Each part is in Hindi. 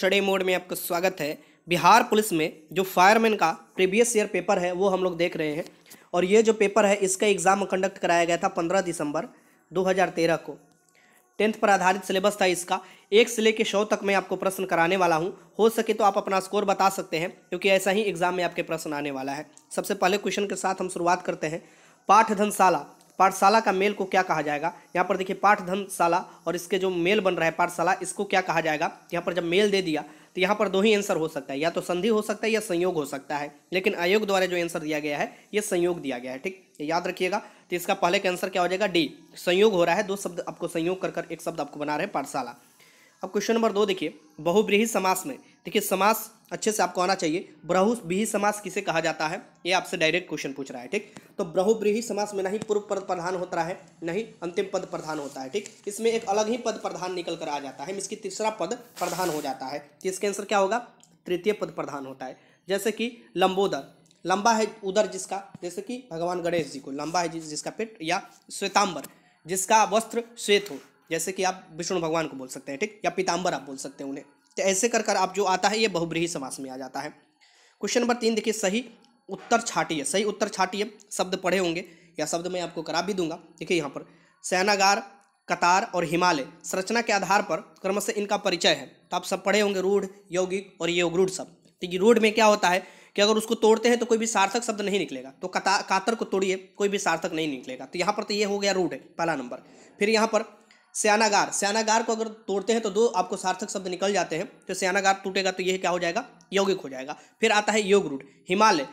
शडे मोड में आपका स्वागत है बिहार पुलिस में जो फायरमैन का प्रीवियस ईयर पेपर है वो हम लोग देख रहे हैं और ये जो पेपर है इसका एग्ज़ाम कंडक्ट कराया गया था 15 दिसंबर 2013 को टेंथ पर आधारित सिलेबस था इसका एक से लेकर सौ तक मैं आपको प्रश्न कराने वाला हूँ हो सके तो आप अपना स्कोर बता सकते हैं क्योंकि ऐसा ही एग्ज़ाम में आपके प्रश्न आने वाला है सबसे पहले क्वेश्चन के साथ हम शुरुआत करते हैं पाठधनशाला पाठशाला का मेल को क्या कहा जाएगा यहाँ पर देखिए धर्मशाला और इसके जो मेल बन रहा है पाठशाला इसको क्या कहा जाएगा यहाँ पर जब मेल दे दिया तो यहाँ पर दो ही आंसर हो सकता है या तो संधि हो सकता है या संयोग हो सकता है लेकिन आयोग द्वारा जो आंसर दिया गया है ये संयोग दिया गया है ठीक याद रखिएगा तो इसका पहले का आंसर क्या हो जाएगा डी संयोग हो रहा है दो शब्द आपको संयोग कर कर एक शब्द आपको बना रहे हैं पाठशाला अब क्वेश्चन नंबर दो देखिए बहुब्रीही समास में देखिए समास अच्छे से आपको आना चाहिए बहुब्रीही समास किसे कहा जाता है ये आपसे डायरेक्ट क्वेश्चन पूछ रहा है ठीक तो ब्रहुब्रीही समास में नहीं पूर्व पद प्रधान होता है नहीं अंतिम पद प्रधान होता है ठीक इसमें एक अलग ही पद प्रधान निकल कर आ जाता है इसकी तीसरा पद प्रधान हो जाता है तो इसका आंसर क्या होगा तृतीय पद प्रधान होता है जैसे कि लंबोदर लंबा है उदर जिसका जैसे कि भगवान गणेश जी को लंबा है जिसका पेट या श्वेतांबर जिसका वस्त्र श्वेत हो जैसे कि आप विष्णु भगवान को बोल सकते हैं ठीक या पीताम्बर आप बोल सकते हैं उन्हें तो ऐसे कर कर आप जो आता है ये बहुब्रीही समास में आ जाता है क्वेश्चन नंबर तीन देखिए सही उत्तर छाटिए सही उत्तर छाटिए शब्द पढ़े होंगे या शब्द मैं आपको करा भी दूंगा देखिए यहाँ पर सेनागार कतार और हिमालय संरचना के आधार पर क्रमशः इनका परिचय है तो आप सब पढ़े होंगे रूढ़ यौगिक और योगरूढ़ शब्द देखिए रूढ़ में क्या होता है कि अगर उसको तोड़ते हैं तो कोई भी सार्थक शब्द नहीं निकलेगा तो कतार कातर को तोड़िए कोई भी सार्थक नहीं निकलेगा तो यहाँ पर तो ये हो गया रूढ़ है पहला नंबर फिर यहाँ पर सयानागार स्यानागार को अगर तोड़ते हैं तो दो आपको सार्थक शब्द निकल जाते हैं तो सयानागार टूटेगा तो यह क्या हो जाएगा यौगिक हो जाएगा फिर आता है योग रूट हिमालय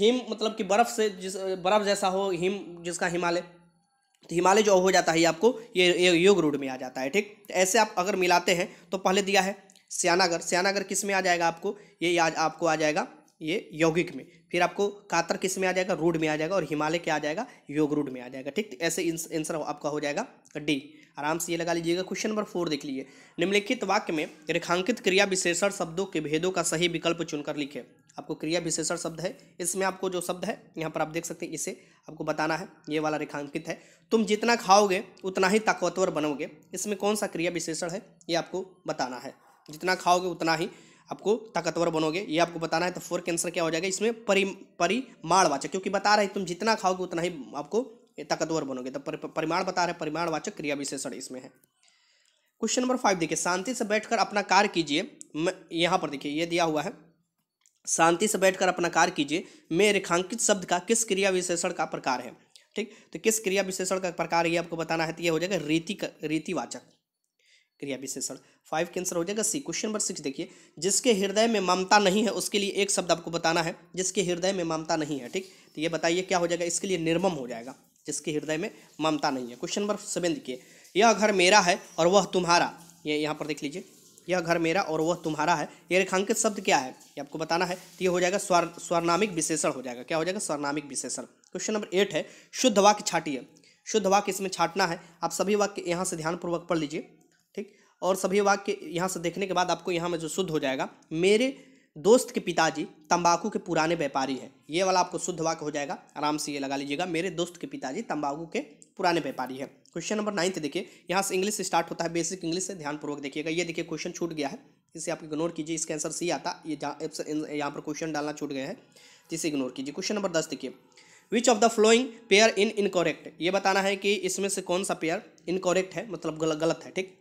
हिम मतलब कि बर्फ़ से जिस बर्फ़ जैसा हो हिम जिसका हिमालय तो हिमालय जो हो जाता है ये आपको ये, ये योग रूट में आ जाता है ठीक तो ऐसे आप अगर मिलाते हैं तो पहले दिया है सयानागर सयानागर किस में आ जाएगा आपको ये आज आपको आ जाएगा ये यौगिक में फिर आपको कातर किस में आ जाएगा रूड में आ जाएगा और हिमालय क्या आ जाएगा योग रूड में आ जाएगा ठीक तो ऐसे आंसर आपका हो जाएगा डी आराम से ये लगा लीजिएगा क्वेश्चन नंबर फोर देख लीजिए निम्नलिखित वाक्य में रेखांकित क्रिया विशेषण शब्दों के भेदों का सही विकल्प चुनकर लिखे आपको क्रिया विशेषण शब्द है इसमें आपको जो शब्द है यहाँ पर आप देख सकते हैं इसे आपको बताना है ये वाला रेखांकित है तुम जितना खाओगे उतना ही ताकतवर बनोगे इसमें कौन सा क्रिया विशेषण है ये आपको बताना है जितना खाओगे उतना ही आपको ताकतवर बनोगे ये आपको बताना है तो फोर कैंसर क्या हो जाएगा इसमें परि परिमाणवाचक क्योंकि बता रहे तुम जितना खाओगे उतना ही आपको ये ताकतवर बनोगे तो परिमाण बता रहे परिमाणवाचक क्रिया विशेषण इसमें है क्वेश्चन नंबर फाइव देखिए शांति से बैठकर अपना कार्य कीजिए यहाँ पर देखिए ये दिया हुआ है शांति से बैठकर अपना कार्य कीजिए मैं रेखांकित शब्द का किस क्रिया विशेषण का प्रकार है ठीक तो किस क्रिया विशेषण का प्रकार ये आपको बताना है तो ये हो जाएगा रीति रीतिवाचक क्रिया विशेषण फाइव के आंसर हो जाएगा सी क्वेश्चन नंबर सिक्स देखिए जिसके हृदय में ममता नहीं है उसके लिए एक शब्द आपको बताना है जिसके हृदय में ममता नहीं है ठीक तो ये बताइए क्या हो जाएगा इसके लिए निर्मम हो जाएगा जिसके हृदय में ममता नहीं है क्वेश्चन नंबर सेवन देखिए यह घर मेरा है और वह तुम्हारा ये यहाँ पर देख लीजिए यह घर मेरा और वह तुम्हारा है ये रेखांकित शब्द क्या है ये आपको बताना है तो ये हो जाएगा स्वर स्वर्नामिक विशेषण हो जाएगा क्या हो जाएगा स्वर्नामिक विशेषण क्वेश्चन नंबर एट है शुद्ध वाक्य छाटिए शुद्ध वाक्य इसमें छाटना है आप सभी वाक्य यहाँ से ध्यानपूर्वक पढ़ लीजिए ठीक और सभी वाक्य यहाँ से देखने के बाद आपको यहाँ में जो शुद्ध हो जाएगा मेरे दोस्त के पिताजी तंबाकू के पुराने व्यापारी हैं ये वाला आपको शुद्ध वाक्य हो जाएगा आराम से ये लगा लीजिएगा मेरे दोस्त के पिताजी तंबाकू के पुराने व्यापारी हैं क्वेश्चन नंबर नाइन्थ देखिए यहाँ से इंग्लिश स्टार्ट होता है बेसिक इंग्लिश से ध्यानपूर्वक देखिएगा ये देखिए क्वेश्चन छूट गया है इसे आप इग्नोर कीजिए इसका आंसर सी आता ये यहाँ पर क्वेश्चन डालना छूट गया है जिसे इग्नोर कीजिए क्वेश्चन नंबर दस देखिए which of the following pair in incorrect ये बताना है कि इसमें से कौन सा पेयर इनकोरेक्ट है मतलब गलत है ठीक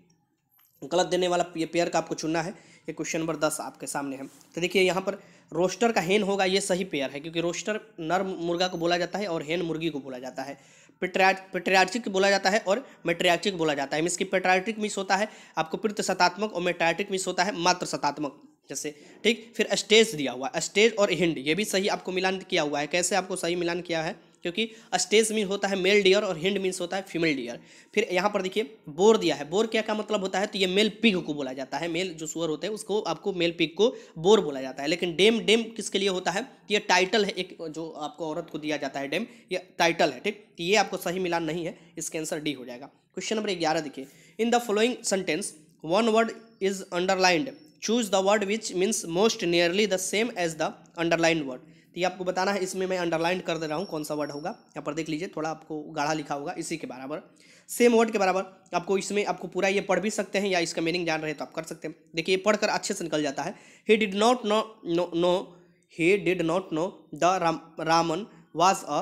गलत देने वाला ये पेयर का आपको चुनना है ये क्वेश्चन नंबर दस आपके सामने है तो देखिए यहाँ पर रोस्टर का हेन होगा ये सही पेयर है क्योंकि रोस्टर नर मुर्गा को बोला जाता है और हेन मुर्गी को बोला जाता है पेट्रियार्चिक बोला जाता है और मेट्रियार्चिक बोला जाता है इसकी की मिस होता है आपको सतात्मक और मेट्रार्टिक मिस होता है मात्र सतात्मक जैसे ठीक फिर स्टेज दिया हुआ स्टेज और हिंड ये भी सही आपको मिलान किया हुआ है कैसे आपको सही मिलान किया है क्योंकि अस्टेज मीन होता है मेल डियर और हिंड मीन्स होता है फीमेल डियर फिर यहाँ पर देखिए बोर दिया है बोर क्या का मतलब होता है तो ये मेल पिग को बोला जाता है मेल जो सुअर होते हैं उसको आपको मेल पिग को बोर बोला जाता है लेकिन डेम डेम किसके लिए होता है तो ये टाइटल है एक जो आपको औरत को दिया जाता है डेम ये टाइटल है ठीक तो ये आपको सही मिलान नहीं है इसके आंसर डी हो जाएगा क्वेश्चन नंबर ग्यारह देखिए in the following sentence one word is underlined choose the word which means most nearly the same as the underlined word तो ये आपको बताना है इसमें मैं अंडरलाइन कर दे रहा हूँ कौन सा वर्ड होगा यहाँ पर देख लीजिए थोड़ा आपको गाढ़ा लिखा होगा इसी के बराबर सेम वर्ड के बराबर आपको इसमें आपको पूरा ये पढ़ भी सकते हैं या इसका मीनिंग जान रहे तो आप कर सकते हैं देखिए ये कर अच्छे से निकल जाता है he did not know no no he did not know the Ram Raman was a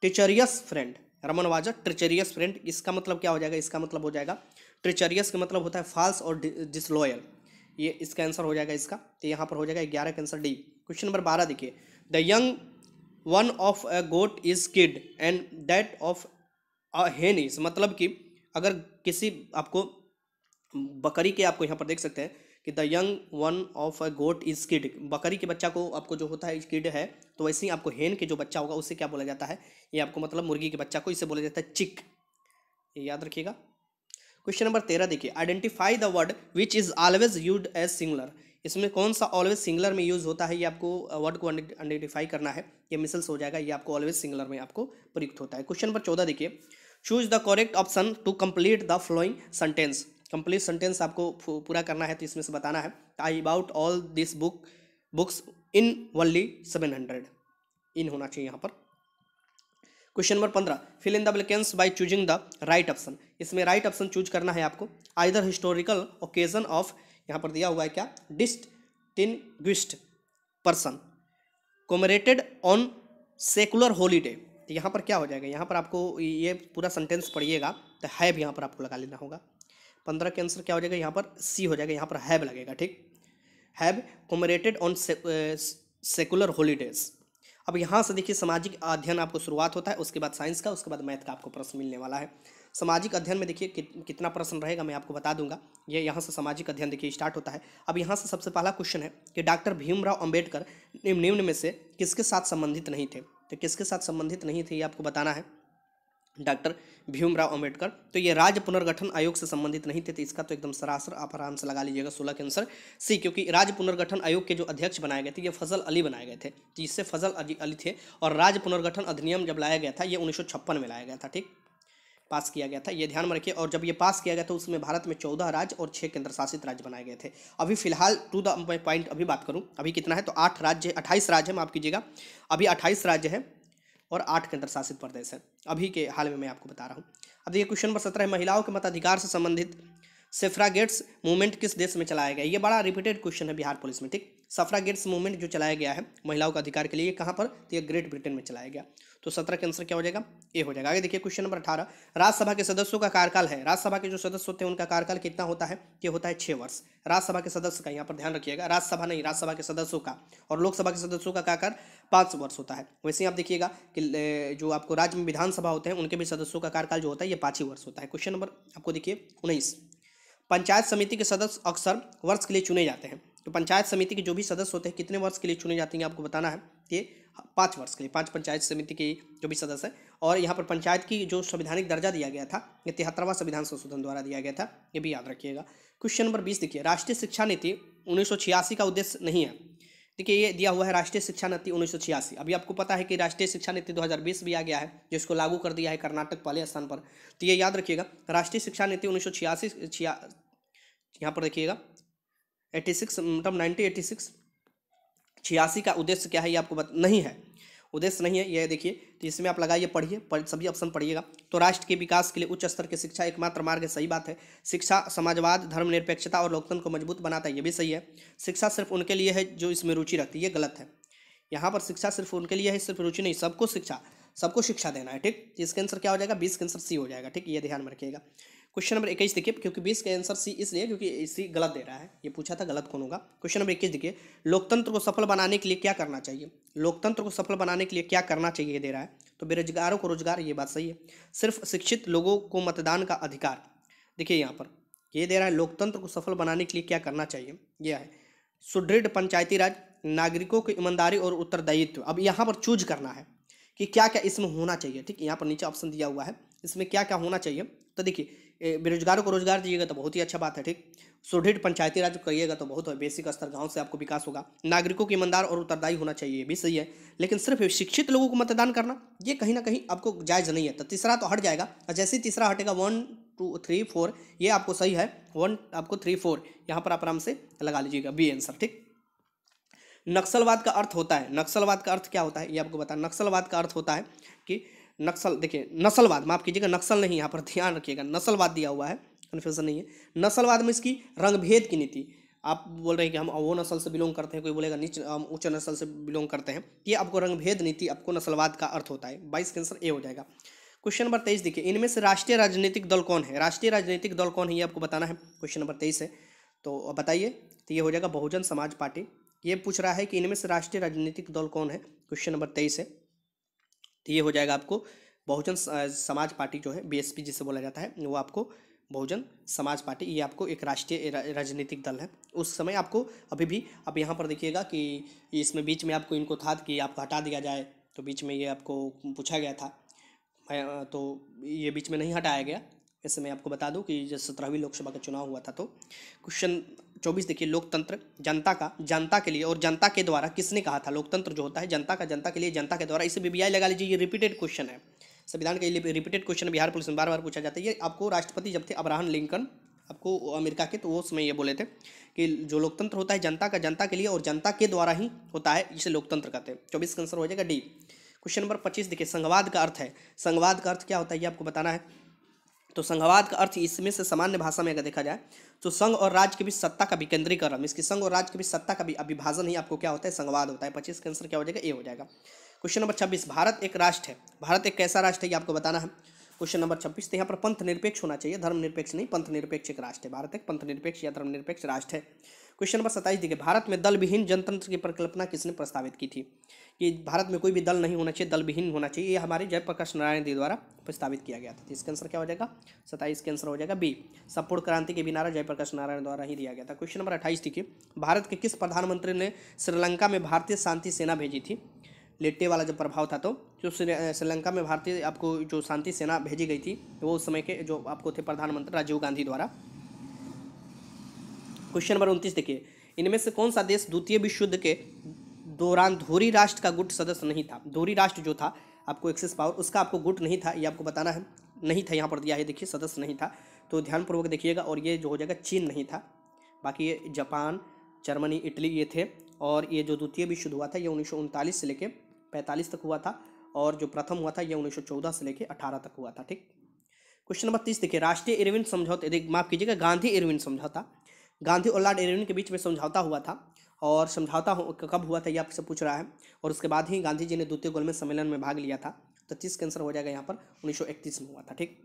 treacherous friend Raman was a treacherous friend इसका मतलब क्या हो जाएगा इसका मतलब हो जाएगा ट्रिचरियस का मतलब होता है फाल्स और डिसलॉयल ये इसका आंसर हो जाएगा इसका तो यहाँ पर हो जाएगा ग्यारह का आंसर डी क्वेश्चन नंबर बारह देखिए the young one of a goat is kid and that of a hen is मतलब कि अगर किसी आपको बकरी के आपको यहाँ पर देख सकते हैं कि the young one of a goat is kid बकरी के बच्चा को आपको जो होता है किड है तो वैसे ही आपको हेन के जो बच्चा होगा उसे क्या बोला जाता है ये आपको मतलब मुर्गी के बच्चा को इसे बोला जाता है चिक ये याद रखिएगा क्वेश्चन नंबर तेरह देखिए identify the word which is always use as singular इसमें कौन सा ऑलवेज सिंगलर में यूज़ होता है ये आपको वर्ड uh, को आइडेंटिफाई करना है ये मिसल्स हो जाएगा ये आपको ऑलवेज सिंगलर में आपको प्रयुक्त होता है क्वेश्चन नंबर चौदह देखिए choose the correct option to complete the following sentence complete sentence आपको पूरा करना है तो इसमें से बताना है I about all this book books in only seven hundred इन होना चाहिए यहाँ पर क्वेश्चन नंबर पंद्रह fill in the blanks by choosing the right option इसमें राइट ऑप्शन चूज करना है आपको आइदर हिस्टोरिकल ओकेजन ऑफ यहाँ पर दिया हुआ है क्या distinguished person commemorated on secular holiday तो यहाँ पर क्या हो जाएगा यहाँ पर आपको ये पूरा सेंटेंस पढ़िएगा तो हैव यहाँ पर आपको लगा लेना होगा पंद्रह के आंसर क्या हो जाएगा यहाँ पर सी हो जाएगा यहाँ पर हैव लगेगा ठीक have commemorated on secular holidays अब यहाँ से देखिए सामाजिक अध्ययन आपको शुरुआत होता है उसके बाद साइंस का उसके बाद मैथ का आपको प्रश्न मिलने वाला है सामाजिक अध्ययन में देखिए कि, कितना प्रश्न रहेगा मैं आपको बता दूंगा ये यहाँ से सामाजिक अध्ययन देखिए स्टार्ट होता है अब यहाँ से सबसे पहला क्वेश्चन है कि डॉक्टर भीमराव अम्बेडकर निम्न में से किसके साथ संबंधित नहीं थे तो किसके साथ संबंधित नहीं थे ये आपको बताना है डॉक्टर भीमराव अंबेडकर तो ये राज्य पुनर्गठन आयोग से संबंधित नहीं थे तो इसका तो एकदम सरासर आप आराम से लगा लीजिएगा सोलह के आंसर सी क्योंकि राज्य पुनर्गठन आयोग के जो अध्यक्ष बनाए गए थे ये फजल अली बनाए गए थे जिससे तो फजल अली थे और राज्य पुनर्गठन अधिनियम जब लाया गया था ये उन्नीस में लाया गया था ठीक पास किया गया था ये ध्यान में रखिए और जब ये पास किया गया था उसमें भारत में चौदह राज्य और छः केंद्र शासित राज्य बनाए गए थे अभी फिलहाल टू द पॉइंट अभी बात करूँ अभी कितना है तो आठ राज्य अट्ठाईस राज्य माफ़ कीजिएगा अभी अट्ठाईस राज्य है और आठ केंद्र शासित प्रदेश है अभी के हाल में मैं आपको बता रहा हूँ अब देखिए क्वेश्चन नंबर सत्रह है महिलाओं के मताधिकार से संबंधित सेफ्रागेट्स मूवमेंट किस देश में चलाया गया ये बड़ा रिपीटेड क्वेश्चन है बिहार पुलिस में ठीक सफ्रागेट्स मूवमेंट जो चलाया गया है महिलाओं का अधिकार के लिए कहाँ पर तो ये ग्रेट ब्रिटेन में चलाया गया तो सत्रह के आंसर क्या हो जाएगा ए हो जाएगा आगे देखिए क्वेश्चन नंबर अठारह राज्यसभा के सदस्यों का कार्यकाल है राज्यसभा के जो सदस्य होते हैं उनका कार्यकाल कितना होता है ये होता है छः वर्ष राज्यसभा के सदस्य का यहाँ पर ध्यान रखिएगा राज्यसभा नहीं राज्यसभा के सदस्यों का और लोकसभा के सदस्यों का कार्यकाल पाँच वर्ष होता है वैसे ही आप देखिएगा कि जो आपको राज्य में विधानसभा होते हैं उनके भी सदस्यों का कार्यकाल जो होता है ये पाँच ही वर्ष होता है क्वेश्चन नंबर आपको देखिए उन्नीस पंचायत समिति के सदस्य अक्सर वर्ष के लिए चुने जाते हैं तो पंचायत समिति के जो भी सदस्य होते हैं कितने वर्ष के लिए चुने जाते हैं आपको बताना है ये पाँच वर्ष के लिए पाँच पंचायत समिति के जो भी सदस्य है और यहाँ पर पंचायत की जो संवैधानिक दर्जा दिया गया था ये तिहत्तरवा संविधान संशोधन द्वारा दिया गया था ये भी याद रखिएगा क्वेश्चन नंबर बीस देखिए राष्ट्रीय शिक्षा नीति उन्नीस का उद्देश्य नहीं है देखिए ये दिया हुआ है राष्ट्रीय शिक्षा नीति उन्नीस अभी आपको पता है कि राष्ट्रीय शिक्षा नीति 2020 भी आ गया है जिसको लागू कर दिया है कर्नाटक पहले स्थान पर तो ये याद रखिएगा राष्ट्रीय शिक्षा नीति उन्नीस सौ छियासी छिया यहाँ पर देखिएगा एट्टी सिक्स मतलब नाइनटीन एट्टी सिक्स छियासी का उद्देश्य क्या है ये आपको बत, नहीं है उद्देश्य नहीं है यह देखिए तो इसमें आप लगाइए पढ़िए पढ़, सभी ऑप्शन पढ़िएगा तो राष्ट्र के विकास के लिए उच्च स्तर की शिक्षा एकमात्र मार्ग है सही बात है शिक्षा समाजवाद धर्मनिरपेक्षता और लोकतंत्र को मजबूत बनाता है ये भी सही है शिक्षा सिर्फ उनके लिए है जो इसमें रुचि रखती है ये गलत है यहाँ पर शिक्षा सिर्फ उनके लिए है सिर्फ रुचि नहीं सबको शिक्षा सबको शिक्षा देना है ठीक इसका आंसर क्या हो जाएगा बीस का आंसर सी हो जाएगा ठीक ये ध्यान में रखिएगा क्वेश्चन नंबर इक्कीस देखिए क्योंकि बीस का आंसर सी इसलिए क्योंकि सी गलत दे रहा है ये पूछा था गलत कौन होगा क्वेश्चन नंबर इक्कीस देखिए लोकतंत्र को सफल बनाने के लिए क्या करना चाहिए लोकतंत्र को सफल बनाने के लिए क्या करना चाहिए दे रहा है तो बेरोजगारों को रोजगार ये बात सही है सिर्फ शिक्षित लोगों को मतदान का अधिकार देखिए यहाँ पर ये दे रहा है लोकतंत्र को सफल बनाने के लिए क्या करना चाहिए यह है सुदृढ़ पंचायती राज नागरिकों की ईमानदारी और उत्तरदायित्व अब यहाँ पर चूज करना है कि क्या क्या इसमें होना चाहिए ठीक यहाँ पर नीचे ऑप्शन दिया हुआ है इसमें क्या क्या होना चाहिए तो देखिए बेरोजगारों को रोजगार दिएगा तो बहुत ही अच्छा बात है ठीक सुदृढ़ पंचायती राज करिएगा तो बहुत है बेसिक स्तर गांव से आपको विकास होगा नागरिकों की ईमानदार और उत्तरदायी होना चाहिए भी सही है लेकिन सिर्फ शिक्षित लोगों को मतदान करना ये कहीं ना कहीं आपको जायज़ नहीं है तो तीसरा तो हट जाएगा और जैसे ही तीसरा हटेगा वन टू थ्री फोर ये आपको सही है वन आपको थ्री फोर यहाँ पर आप आराम से लगा लीजिएगा बी आंसर ठीक नक्सलवाद का अर्थ होता है नक्सलवाद का अर्थ क्या होता है ये आपको बताया नक्सलवाद का अर्थ होता है कि नक्सल देखिए नस्लवाद माफ़ कीजिएगा नक्सल नहीं यहाँ पर ध्यान रखिएगा नस्लवाद दिया हुआ है कन्फ्यूजन नहीं है नस्लवाद में इसकी रंगभेद की नीति आप बोल रहे हैं कि हम वो नस्ल से बिलोंग करते हैं कोई बोलेगा नीच उच्च नस्ल से बिलोंग करते हैं ये आपको रंगभेद नीति आपको नस्लवाद का अर्थ होता है बाईस का आंसर ए हो जाएगा क्वेश्चन नंबर तेईस देखिए इनमें से राष्ट्रीय राजनीतिक दल कौन है राष्ट्रीय राजनीतिक दल कौन है ये आपको बताना है क्वेश्चन नंबर तेईस है तो बताइए तो ये हो जाएगा बहुजन समाज पार्टी ये पूछ रहा है कि इनमें से राष्ट्रीय राजनीतिक दल कौन है क्वेश्चन नंबर तेईस है तो ये हो जाएगा आपको बहुजन समाज पार्टी जो है बीएसपी जिसे बोला जाता है वो आपको बहुजन समाज पार्टी ये आपको एक राष्ट्रीय राजनीतिक दल है उस समय आपको अभी भी आप यहाँ पर देखिएगा कि इसमें बीच में आपको इनको था कि आपको हटा दिया जाए तो बीच में ये आपको पूछा गया था तो ये बीच में नहीं हटाया गया ऐसे मैं आपको बता दूं कि जब सत्रहवीं लोकसभा का चुनाव हुआ था तो क्वेश्चन चौबीस देखिए लोकतंत्र जनता का जनता के लिए और जनता के द्वारा किसने कहा था लोकतंत्र जो होता है जनता का जनता के लिए जनता के द्वारा इसे बीबीआई लगा लीजिए ये रिपीटेड क्वेश्चन है संविधान के लिए रिपीटेड क्वेश्चन बिहार पुलिस में बार बार पूछा जाता है ये आपको राष्ट्रपति जब थे अब्राहम लिंकन आपको अमेरिका के तो वो समय ये बोले थे कि जो लोकतंत्र होता है जनता का जनता के लिए और जनता के द्वारा ही होता है इसे लोकतंत्र कहते हैं चौबीस का आंसर हो जाएगा डी क्वेश्चन नंबर पच्चीस देखिए संघवाद का अर्थ है संघवाद का अर्थ क्या होता है ये आपको बताना है तो संघवाद का अर्थ इसमें से सामान्य भाषा में अगर देखा जाए तो संघ और राज्य के बीच सत्ता का विकेंद्रीकरण इसकी संघ और राज्य के बीच सत्ता का भी अभिभाजन ही आपको क्या होता है संघवाद होता है पच्चीस का आंसर क्या हो जाएगा ए हो जाएगा क्वेश्चन नंबर छब्बीस भारत एक राष्ट्र है भारत एक कैसा राष्ट्र है ये आपको बताना है क्वेश्चन नंबर छब्बीस तो यहाँ पर पंथ निरपेक्ष होना चाहिए धर्म निरपेक्ष नहीं पंथ निरपेक्ष एक राष्ट्र है भारत एक पंथ निरपेक्ष या धर्म निरपेक्ष राष्ट्र है क्वेश्चन नंबर सत्ताईस देखिए भारत में दल विहीन जनतंत्र की परिकल्पना किसने प्रस्तावित की थी कि भारत में कोई भी दल नहीं होना चाहिए दल विहीन होना चाहिए ये हमारे जयप्रकाश नारायण जी द्वारा प्रस्तावित किया गया था तो इसका आंसर क्या हो जाएगा सताइस का आंसर हो जाएगा बी संपूर्ण क्रांति के बिनारा जयप्रकाश नारायण द्वारा ही दिया गया था क्वेश्चन नंबर अट्ठाईस देखिए भारत के किस प्रधानमंत्री ने श्रीलंका में भारतीय शांति सेना भेजी थी लेटे वाला जो प्रभाव था तो जो श्रीलंका में भारतीय आपको जो शांति सेना भेजी गई थी वो उस समय के जो आपको थे प्रधानमंत्री राजीव गांधी द्वारा क्वेश्चन नंबर उनतीस देखिए इनमें से कौन सा देश द्वितीय विश्व युद्ध के दौरान धोरी राष्ट्र का गुट सदस्य नहीं था धोरी राष्ट्र जो था आपको एक्सेस पावर उसका आपको गुट नहीं था ये आपको बताना है नहीं था यहाँ पर दिया है देखिए सदस्य नहीं था तो ध्यानपूर्वक देखिएगा और ये जो हो जाएगा चीन नहीं था बाकी ये जापान जर्मनी इटली ये थे और ये जो द्वितीय विश्व हुआ था ये उन्नीस से लेकर पैंतालीस तक हुआ था और जो प्रथम हुआ था ये 1914 से लेकर 18 तक हुआ था ठीक क्वेश्चन नंबर तीस देखिए राष्ट्रीय इरविन समझौते माफ कीजिएगा गांधी इरविन समझौता गांधी और लॉर्ड इरविन के बीच में समझौता हुआ था और समझौता कब हुआ था ये आपसे पूछ रहा है और उसके बाद ही गांधी जी ने द्वितीय गोलमेज सम्मेलन में भाग लिया था तो तीस आंसर हो जाएगा यहाँ पर उन्नीस में हुआ था ठीक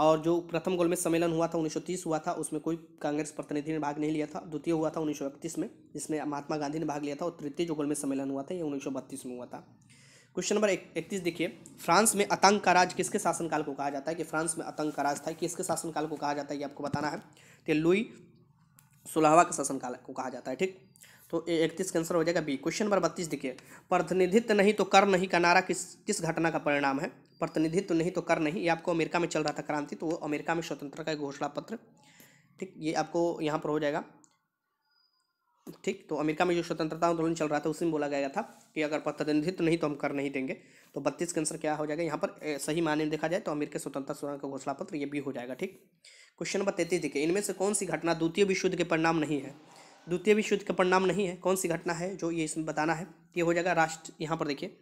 और जो प्रथम गोलमेज सम्मेलन हुआ था उन्नीस हुआ था उसमें कोई कांग्रेस प्रतिनिधि ने भाग नहीं लिया था द्वितीय हुआ था उन्नीस में जिसमें महात्मा गांधी ने भाग लिया था और तृतीय जो गोलमेज सम्मेलन हुआ था ये उन्नीस में हुआ था क्वेश्चन नंबर इकतीस देखिए फ्रांस में आतंक का राज किसके शासनकाल को कहा जाता है कि फ्रांस में आतंक का राज था किसके शासनकाल को कहा जाता है ये आपको बताना है कि लुई सोलहवा के शासनकाल को कहा जाता है ठीक तो इकतीस आंसर हो जाएगा बी क्वेश्चन नंबर बत्तीस देखिए प्रतिनिधित्व नहीं तो कर नहीं का नारा किस किस घटना का परिणाम है प्रतिनिधित्व नहीं तो कर नहीं ये आपको अमेरिका में चल रहा था क्रांति तो वो अमेरिका में स्वतंत्रता का घोषणा पत्र ठीक ये आपको यहाँ पर हो जाएगा ठीक तो अमेरिका में जो स्वतंत्रता आंदोलन चल रहा था उसमें बोला गया था कि अगर प्रतिनिधित्व नहीं तो हम कर नहीं देंगे तो बत्तीस का आंसर क्या हो जाएगा यहाँ पर सही माने में देखा जाए तो अमेरिका स्वतंत्रता संग्राम का घोषणा पत्र ये भी हो जाएगा ठीक क्वेश्चन नंबर तैतीस देखिए इनमें से कौन सी घटना द्वितीय विश्व युद्ध के परिणाम नहीं है द्वितीय विश्व युद्ध का परिणाम नहीं है कौन सी घटना है जो ये इसमें बताना है ये हो जाएगा राष्ट्र यहाँ पर देखिए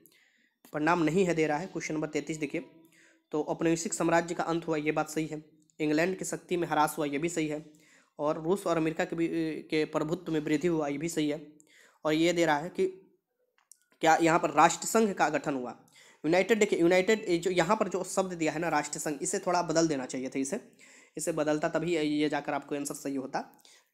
परिणाम नहीं है दे रहा है क्वेश्चन नंबर तैंतीस देखिए तो औपनिवेशिक साम्राज्य का अंत हुआ ये बात सही है इंग्लैंड की शक्ति में ह्रास हुआ ये भी सही है और रूस और अमेरिका के भी के प्रभुत्व में वृद्धि हुआ ये भी सही है और ये दे रहा है कि क्या यहाँ पर राष्ट्रसंघ का गठन हुआ यूनाइटेड देखिए यूनाइटेड जो यहाँ पर जो शब्द दिया है ना राष्ट्रसंघ इसे थोड़ा बदल देना चाहिए था इसे इसे बदलता तभी ये जाकर आपको आंसर सही होता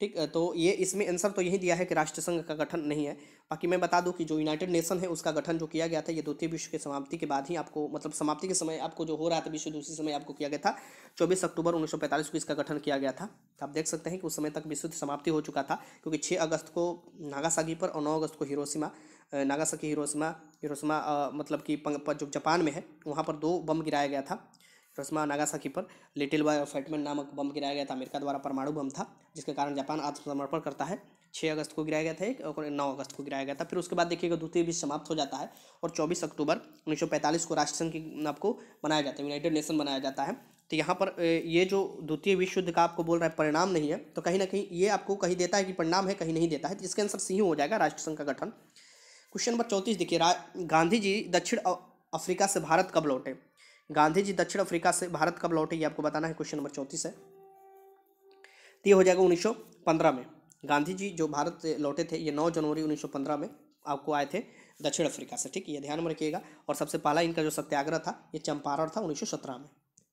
ठीक तो ये इसमें आंसर तो यही दिया है कि राष्ट्रसंघ का गठन नहीं है बाकी मैं बता दूं कि जो यूनाइटेड नेशन है उसका गठन जो किया गया था ये द्वितीय विश्व के समाप्ति के बाद ही आपको मतलब समाप्ति के समय आपको जो हो रहा था विश्व दूसरी समय आपको किया गया था चौबीस अक्टूबर उन्नीस को इसका गठन किया गया था तो आप देख सकते हैं कि उस समय तक विश्व समाप्ति हो चुका था क्योंकि छः अगस्त को नागासागी पर और नौ अगस्त को हिरोसीमा नागा हिरोशिमा हिरोसमा मतलब कि जो जापान में है वहाँ पर दो बम गिराया गया था हिरोशिमा नागासाकी पर लिटिल बॉय और फैटमैन नामक बम गिराया गया था अमेरिका द्वारा परमाणु बम था जिसके कारण जापान आत्मसमर्पण करता है छः अगस्त को गिराया गया था एक और नौ अगस्त को गिराया गया था फिर उसके बाद देखिएगा द्वितीय विश्व समाप्त हो जाता है और चौबीस अक्टूबर उन्नीस को राष्ट्रसंघ की आपको बनाया जाता है यूनाइटेड नेशन बनाया जाता है तो यहाँ पर ये जो द्वितीय विश्व युद्ध का आपको बोल रहा है परिणाम नहीं है तो कहीं ना कहीं ये आपको कहीं देता है कि परिणाम है कहीं नहीं देता है तो आंसर सी हो जाएगा राष्ट्रसंघ का गठन क्वेश्चन नंबर चौंतीस देखिए गांधी जी दक्षिण अफ्रीका से भारत कब लौटे गांधी जी दक्षिण अफ्रीका से भारत कब लौटे ये आपको बताना है क्वेश्चन नंबर चौंतीस है तो ये हो जाएगा उन्नीस में गांधी जी जो भारत लौटे थे ये नौ जनवरी उन्नीस में आपको आए थे दक्षिण अफ्रीका से ठीक ये ध्यान में रखिएगा और सबसे पहला इनका जो सत्याग्रह था ये चंपारण था उन्नीस में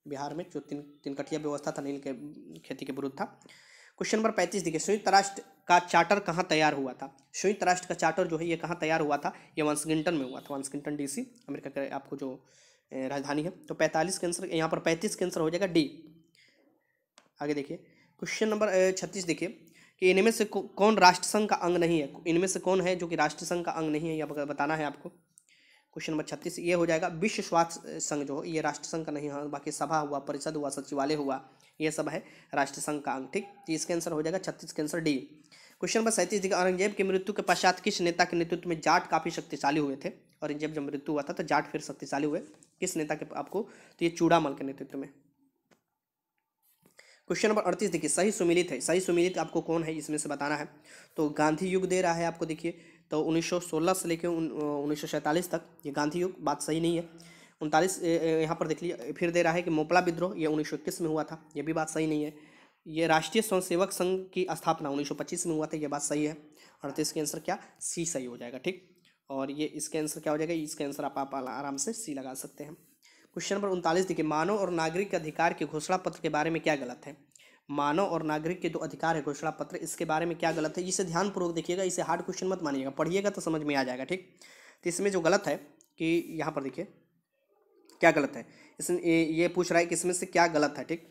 बिहार में जो तीन तिनकटिया व्यवस्था था नील के खेती के विरुद्ध था क्वेश्चन नंबर पैंतीस देखिए संयुक्त राष्ट्र का चार्टर कहाँ तैयार हुआ था संयुक्त राष्ट्र का चार्टर जो है ये कहाँ तैयार हुआ था ये वंसगिंटन में हुआ था वंसगिंटन डीसी अमेरिका के आपको जो राजधानी है तो पैंतालीस के आंसर यहाँ पर पैंतीस के आंसर हो जाएगा डी आगे देखिए क्वेश्चन नंबर छत्तीस देखिए कि इनमें से कौन राष्ट्रसंघ का अंग नहीं है इनमें से कौन है जो कि राष्ट्रसंघ का अंग नहीं है यह बताना है आपको क्वेश्चन नंबर छत्तीस ये हो जाएगा विश्व स्वास्थ्य संघ जो ये राष्ट्रसंघ का नहीं है बाकी सभा हुआ परिषद हुआ सचिवालय हुआ ये सब है राष्ट्रसंघ का अंग ठीक तीस के आंसर हो जाएगा छत्तीस के आंसर डी क्वेश्चन नंबर सैंतीस देखिए औरंगजेब की मृत्यु के पश्चात किस नेता के नेतृत्व में जाट काफ़ी शक्तिशाली हुए थे और जब जब मृत्यु हुआ था तो जाट फिर शक्तिशाली हुए किस नेता के आपको तो ये चूड़ामल के नेतृत्व में क्वेश्चन नंबर अड़तीस देखिए सही सुमिलित है सही सुमिलित आपको कौन है इसमें से बताना है तो गांधी युग दे रहा है आपको देखिए तो 1916 से लेकर उन्नीस तक ये गांधी युग बात सही नहीं है उनतालीस यहाँ पर देख लीजिए फिर दे रहा है कि मोपला विद्रोह ये उन्नीस में हुआ था ये भी बात सही नहीं है ये राष्ट्रीय स्वयंसेवक संघ की स्थापना 1925 में हुआ था ये बात सही है अड़तीस के आंसर क्या सी सही हो जाएगा ठीक और ये इसका आंसर क्या हो जाएगा इसका आंसर आप, आप आराम से सी लगा सकते हैं क्वेश्चन नंबर उनतालीस देखिए मानव और नागरिक के अधिकार के घोषणा पत्र के बारे में क्या गलत है मानव और नागरिक के जो अधिकार है घोषणा पत्र इसके बारे में क्या गलत है इसे ध्यानपूर्वक देखिएगा इसे हार्ड क्वेश्चन मत मानिएगा पढ़िएगा तो समझ में आ जाएगा ठीक तो इसमें जो गलत है कि यहाँ पर देखिए क्या गलत है इसमें ये पूछ रहा है कि इसमें से क्या गलत है ठीक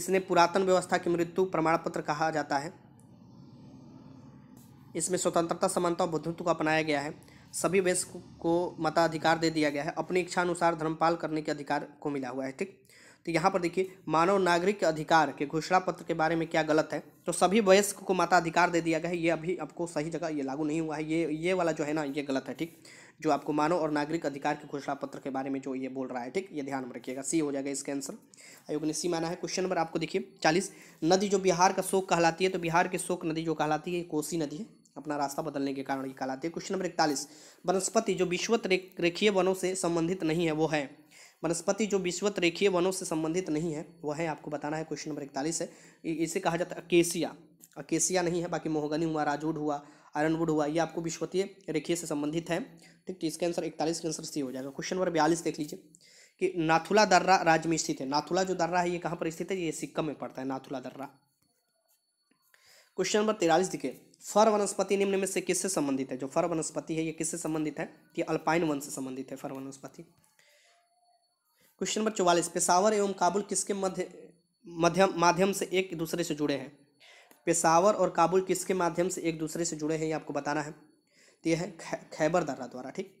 इसने पुरातन व्यवस्था की मृत्यु प्रमाण पत्र कहा जाता है इसमें स्वतंत्रता समानता और बुद्धत्व को अपनाया गया है सभी वेश को मताधिकार दे दिया गया है अपनी इच्छानुसार धर्मपाल करने के अधिकार को मिला हुआ है ठीक तो यहाँ पर देखिए मानव नागरिक अधिकार के घोषणा पत्र के बारे में क्या गलत है तो सभी वयस्क को मताधिकार दे दिया गया है ये अभी आपको सही जगह ये लागू नहीं हुआ है ये ये वाला जो है ना ये गलत है ठीक जो आपको मानव और नागरिक अधिकार के घोषणा पत्र के बारे में जो ये बोल रहा है ठीक ये ध्यान में रखिएगा सी हो जाएगा इसके आंसर आयोग ने सी माना है क्वेश्चन नंबर आपको देखिए चालीस नदी जो बिहार का शोक कहलाती है तो बिहार के शोक नदी जो कहलाती है कोसी नदी है अपना रास्ता बदलने के कारण ये कहलाती है क्वेश्चन नंबर इकतालीस वनस्पति जो विश्वत रे, रेखीय वनों से संबंधित नहीं है वो है वनस्पति जो विश्वत रेखीय वनों से संबंधित नहीं है वह है आपको बताना है क्वेश्चन नंबर इकतालीस है इसे कहा जाता है अकेसिया अकेसिया नहीं है बाकी मोहगनी हुआ राजवुड हुआ आयरनवुड हुआ ये आपको विश्वतीय रेखीय से संबंधित है ठीक इसके तो इसका आंसर इकतालीस का आंसर सी हो जाएगा क्वेश्चन नंबर बयालीस देख लीजिए कि नाथुला दर्रा राज्य में स्थित है नाथुला जो दर्रा है ये कहाँ पर स्थित है ये सिक्कम में पड़ता है नाथुला दर्रा क्वेश्चन नंबर तिरालीस देखिए फर वनस्पति निम्न में से किससे संबंधित है जो फर वनस्पति है ये किससे संबंधित है कि अल्पाइन वन से संबंधित है फर वनस्पति क्वेश्चन नंबर चौवालीस पेशावर एवं काबुल किसके मध्य मध्यम माध्यम से एक दूसरे से जुड़े हैं पेशावर और काबुल किसके माध्यम से एक दूसरे से जुड़े हैं ये आपको बताना है तो यह है खैबर दर्रा द्वारा ठीक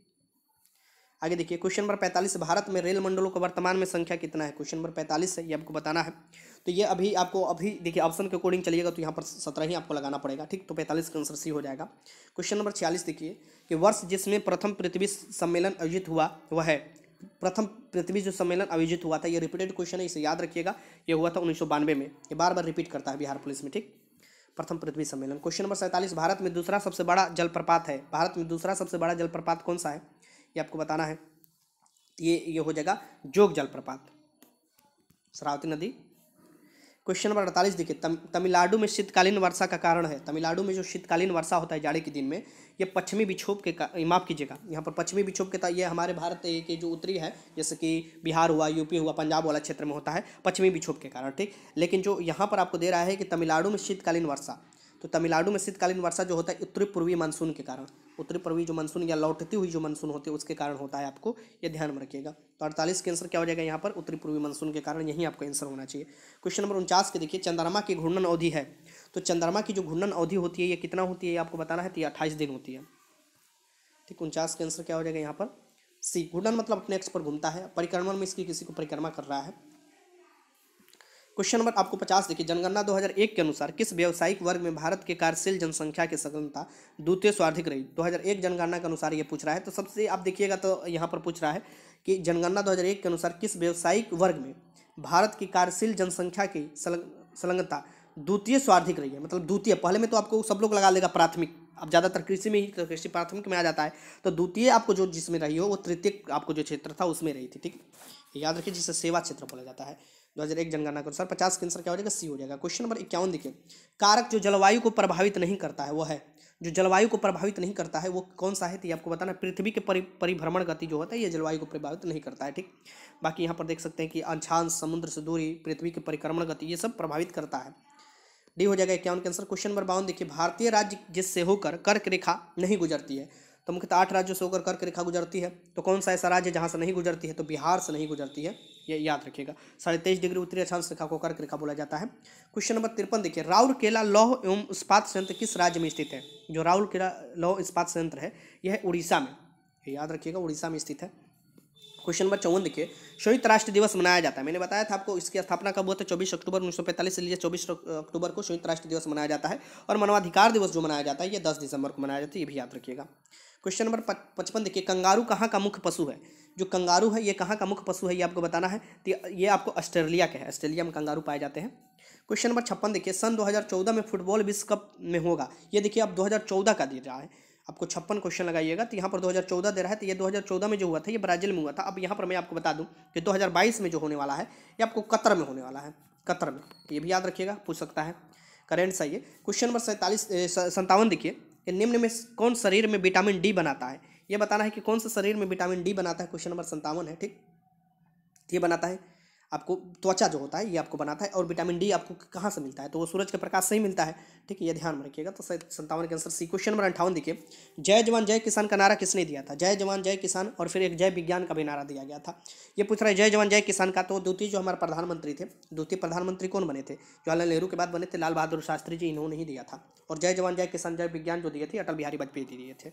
आगे देखिए क्वेश्चन नंबर पैंतालीस भारत में रेल मंडलों का वर्तमान में संख्या कितना है क्वेश्चन नंबर पैंतालीस है ये आपको बताना है तो ये अभी आपको अभी देखिए ऑप्शन के अकॉर्डिंग चलिएगा तो यहाँ पर सत्रह ही आपको लगाना पड़ेगा ठीक तो पैंतालीस का आंसर सी हो जाएगा क्वेश्चन नंबर छियालीस देखिए कि वर्ष जिसमें प्रथम पृथ्वी सम्मेलन आयोजित हुआ वह है प्रथम पृथ्वी जो सम्मेलन आयोजित हुआ था ये रिपीटेड क्वेश्चन है इसे याद रखिएगा ये हुआ था उन्नीस में ये बार बार रिपीट करता है बिहार पुलिस में ठीक प्रथम पृथ्वी सम्मेलन क्वेश्चन नंबर सैंतालीस भारत में दूसरा सबसे बड़ा जलप्रपात है भारत में दूसरा सबसे बड़ा जलप्रपात कौन सा है ये आपको बताना है तो ये ये हो जाएगा जोग जलप्रपात शरावती नदी क्वेश्चन नंबर अड़तालीस देखिए तम, तमिलनाडु में शीतकालीन वर्षा का कारण है तमिलनाडु में जो शीतकालीन वर्षा होता है जाड़े के दिन में ये पश्चिमी विक्षोभ के माफ़ कीजिएगा यहाँ पर पश्चिमी विक्षोभ के ये हमारे भारत के जो उत्तरी है जैसे कि बिहार हुआ यूपी हुआ पंजाब वाला क्षेत्र में होता है पश्चिमी विक्षोभ के कारण ठीक लेकिन जो यहाँ पर आपको दे रहा है कि तमिलनाडु में शीतकालीन वर्षा तो तमिलनाडु में शीतकालीन वर्षा जो होता है उत्तरी पूर्वी मानसून के कारण उत्तरी पूर्वी जो मानसून या लौटती हुई जो मानसून होती है उसके कारण होता है आपको ये ध्यान में रखिएगा तो अड़तालीस के आंसर क्या हो जाएगा यहाँ पर उत्तरी पूर्वी मानसून के कारण यही आपका आंसर होना चाहिए क्वेश्चन नंबर उनचास के देखिए चंद्रमा की घूर्णन अवधि है तो चंद्रमा की जो घूर्णन अवधि होती है ये कितना होती है ये आपको बताना है तो ये अट्ठाईस दिन होती है ठीक उनचास के आंसर क्या हो जाएगा यहाँ पर सी घूर्णन मतलब अपने एक्स पर घूमता है परिक्रमण में इसकी किसी को परिक्रमा कर रहा है क्वेश्चन नंबर आपको पचास देखिए जनगणना 2001 के अनुसार किस व्यावसायिक वर्ग में भारत के कार्यशील जनसंख्या की सघनता द्वितीय स्वाधिक रही 2001 जनगणना के अनुसार ये पूछ रहा है तो सबसे आप देखिएगा तो यहाँ पर पूछ रहा है कि जनगणना 2001 के अनुसार किस व्यावसायिक वर्ग में भारत की कार्यशील जनसंख्या की संलग्नता द्वितीय स्वाधिक रही है मतलब द्वितीय पहले में तो आपको सब लोग लगा लेगा प्राथमिक अब ज़्यादातर कृषि में ही कृषि प्राथमिक में आ जाता है तो द्वितीय आपको जो जिसमें रही हो वो तृतीय आपको जो क्षेत्र था उसमें रही थी ठीक याद रखिए जिसे सेवा क्षेत्र बोला जाता है दो हज़ार एक जनगणना के अनुसार पचास का आंसर क्या हो जाएगा सी हो जाएगा क्वेश्चन नंबर इक्यावन देखिए कारक जो जलवायु को प्रभावित नहीं करता है वो है जो जलवायु को प्रभावित नहीं करता है वो कौन सा है तो आपको बताना पृथ्वी के परि परिभ्रमण गति जो होता है ये जलवायु को प्रभावित नहीं करता है ठीक बाकी यहाँ पर देख सकते हैं कि अंशांश समुद्र से दूरी पृथ्वी के परिक्रमण गति ये सब प्रभावित करता है डी हो जाएगा इक्यावन के आंसर क्वेश्चन नंबर बावन देखिए भारतीय राज्य जिससे होकर कर्क रेखा नहीं गुजरती है तो मुख्यतः आठ राज्यों से होकर कर्क रेखा गुजरती है तो कौन सा ऐसा राज्य जहाँ से नहीं गुजरती है तो बिहार से नहीं गुजरती है ये याद रखिएगा साढ़े तेईस डिग्री उत्तरी अक्षांश रेखा को कर्क रेखा बोला जाता है क्वेश्चन नंबर तिरपन देखिए राउरकेला लौह एवं इस्पात संयंत्र किस राज्य में स्थित है जो केला लौह इस्पात संयंत्र है यह उड़ीसा में याद रखिएगा उड़ीसा में स्थित है क्वेश्चन नंबर चौवन देखिए संयुक्त राष्ट्र दिवस मनाया जाता है मैंने बताया था आपको इसकी स्थापना कब हुआ था चौबीस अक्टूबर उन्नीस सौ पैंतालीस से लिए चौबीस अक्टूबर को संयुक्त राष्ट्र दिवस मनाया जाता है और मानवाधिकार दिवस जो मनाया जाता है ये दस दिसंबर को मनाया जाता है ये भी याद रखिएगा क्वेश्चन नंबर पचपन देखिए कंगारू कहाँ का मुख्य पशु है जो कंगारू है ये कहाँ का मुख्य पशु है ये आपको बताना है तो ये आपको ऑस्ट्रेलिया का है ऑस्ट्रेलिया में कंगारू पाए जाते हैं क्वेश्चन नंबर छप्पन देखिए सन 2014 में फुटबॉल विश्व कप में होगा ये देखिए अब 2014 का दे रहा है आपको छप्पन क्वेश्चन लगाइएगा तो यहाँ पर 2014 दे रहा है तो ये 2014 में जो हुआ था ये ब्राज़ील में हुआ था अब यहाँ पर मैं आपको बता दूँ कि 2022 में जो होने वाला है ये आपको कतर में होने वाला है कतर में ये भी याद रखिएगा पूछ सकता है करेंट सही क्वेश्चन नंबर सैंतालीस संतावन देखिए कि निम्न में कौन शरीर में विटामिन डी बनाता है ये बताना है कि कौन सा शरीर में विटामिन डी बनाता है क्वेश्चन नंबर संतावन है ठीक ये बनाता है आपको त्वचा जो होता है ये आपको बनाता है और विटामिन डी आपको कहाँ से मिलता है तो वो सूरज के प्रकाश से ही मिलता है ठीक है ये ध्यान में रखिएगा तो संतावन के आंसर सी क्वेश्चन नंबर अंठावन देखिए जय जवान जय किसान का नारा किसने दिया था जय जवान जय किसान और फिर एक जय विज्ञान का भी नारा दिया गया था ये पूछ रहा है जय जवान जय किसान का तो द्वितीय जो हमारे प्रधानमंत्री थे द्वितीय प्रधानमंत्री कौन बने थे जवाहरलाल नेहरू के बाद बने थे लाल बहादुर शास्त्री जी इन्होंने ही दिया था और जय जवान जय किसान जय विज्ञान जो दिए थे अटल बिहारी वाजपेयी जी दिए थे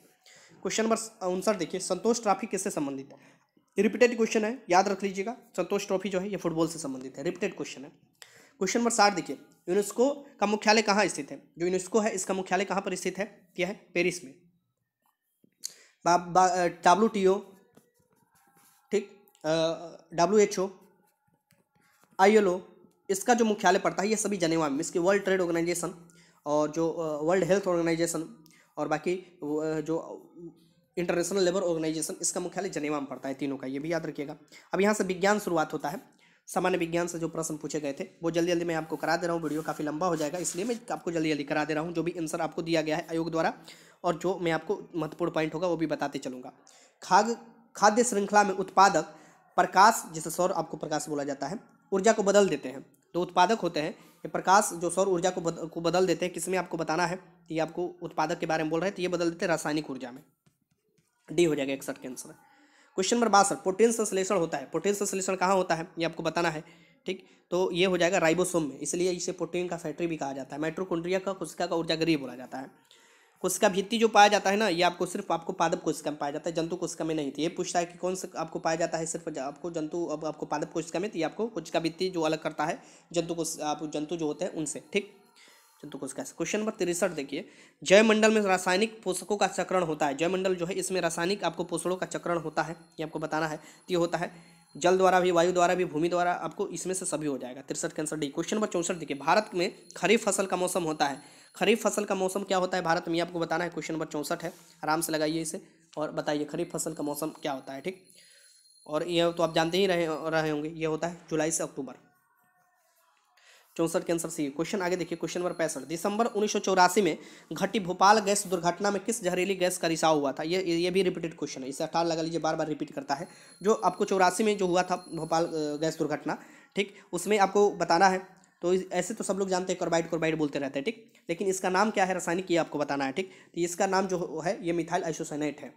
क्वेश्चन नंबर उनसठ देखिए संतोष ट्रॉफी किससे संबंधित है रिपीटेड क्वेश्चन है याद रख लीजिएगा संतोष ट्रॉफी जो है ये फुटबॉल से संबंधित है रिपीटेड क्वेश्चन है क्वेश्चन नंबर साठ देखिए यूनेस्को का मुख्यालय कहाँ स्थित है जो यूनेस्को है इसका मुख्यालय कहाँ पर स्थित है क्या है पेरिस में डब्ल्यू टी ओ ठीक W H O I L O इसका जो मुख्यालय पड़ता है ये सभी जनेवा में इसके वर्ल्ड ट्रेड ऑर्गेनाइजेशन और जो वर्ल्ड हेल्थ ऑर्गेनाइजेशन और बाकी जो इंटरनेशनल लेबर ऑर्गेनाइजेशन इसका मुख्यालय जनेवा में पड़ता है तीनों का ये भी याद रखिएगा अब यहाँ से विज्ञान शुरुआत होता है सामान्य विज्ञान से जो प्रश्न पूछे गए थे वो जल्दी जल्दी मैं आपको करा दे रहा हूँ वीडियो काफ़ी लंबा हो जाएगा इसलिए मैं आपको जल्दी जल्दी करा दे रहा हूँ जो भी आंसर आपको दिया गया है आयोग द्वारा और जो मैं आपको महत्वपूर्ण पॉइंट होगा वो भी बताते चलूँगा खाद खाद्य श्रृंखला में उत्पादक प्रकाश जिसे सौर आपको प्रकाश बोला जाता है ऊर्जा को बदल देते हैं तो उत्पादक होते हैं ये प्रकाश जो सौर ऊर्जा को बदल, को बदल देते हैं किसमें आपको बताना है ये आपको उत्पादक के बारे में बोल रहे हैं तो ये बदल देते हैं रासायनिक ऊर्जा में डी हो जाएगा इकसठ के आंसर क्वेश्चन नंबर बासठ प्रोटीन संश्लेषण होता है प्रोटीन संश्लेषण कहाँ होता है ये आपको बताना है ठीक तो ये हो जाएगा राइबोसोम में इसलिए इसे प्रोटीन का फैक्ट्री भी कहा जाता है माइट्रोकोन्ड्रिया का कोशिका का ऊर्जा गरीब बोला जाता है कोशिका भित्ति जो पाया जाता है ना ये आपको सिर्फ आपको पादप कोशिका में पाया जाता है जंतु कोशिका में नहीं थी ये पूछता है कि कौन सा आपको पाया जाता है सिर्फ आपको जंतु अब आपको पादप कोशिका में तो ये आपको कोशिका भित्ति जो अलग करता है जंतु को आप जंतु जो होते हैं उनसे ठीक तो कुछ कैसे क्वेश्चन नंबर तिरसठ देखिए जयमंडल में रासायनिक पोषकों का चक्रण होता है जयमंडल जो है इसमें रासायनिक आपको पोषणों का चक्रण होता है ये आपको बताना है तो ये होता है जल द्वारा भी वायु द्वारा भी भूमि द्वारा आपको इसमें से सभी हो जाएगा तिरसठ के आंसर डी क्वेश्चन नंबर चौंसठ देखिए भारत में खरीफ फसल का मौसम होता है खरीफ फसल का मौसम क्या होता है भारत में आपको बताना है क्वेश्चन नंबर चौंसठ है आराम से लगाइए इसे और बताइए खरीफ फसल का मौसम क्या होता है ठीक और यह तो आप जानते ही रहे रहे होंगे ये होता है जुलाई से अक्टूबर चौंसठ के आंसर सी क्वेश्चन आगे देखिए क्वेश्चन नंबर पैंसठ दिसंबर उन्नीस में घटी भोपाल गैस दुर्घटना में किस जहरीली गैस का रिसाव हुआ था ये ये भी रिपीटेड क्वेश्चन है इसे अठारह लगा लीजिए बार बार रिपीट करता है जो आपको चौरासी में जो हुआ था भोपाल गैस दुर्घटना ठीक उसमें आपको बताना है तो ऐसे तो सब लोग जानते हैं कॉर्बाइड कॉर्बाइड बोलते रहते हैं ठीक लेकिन इसका नाम क्या है रासायनिक ये आपको बताना है ठीक तो इसका नाम जो है ये मिथाइल आइसोसैनेट है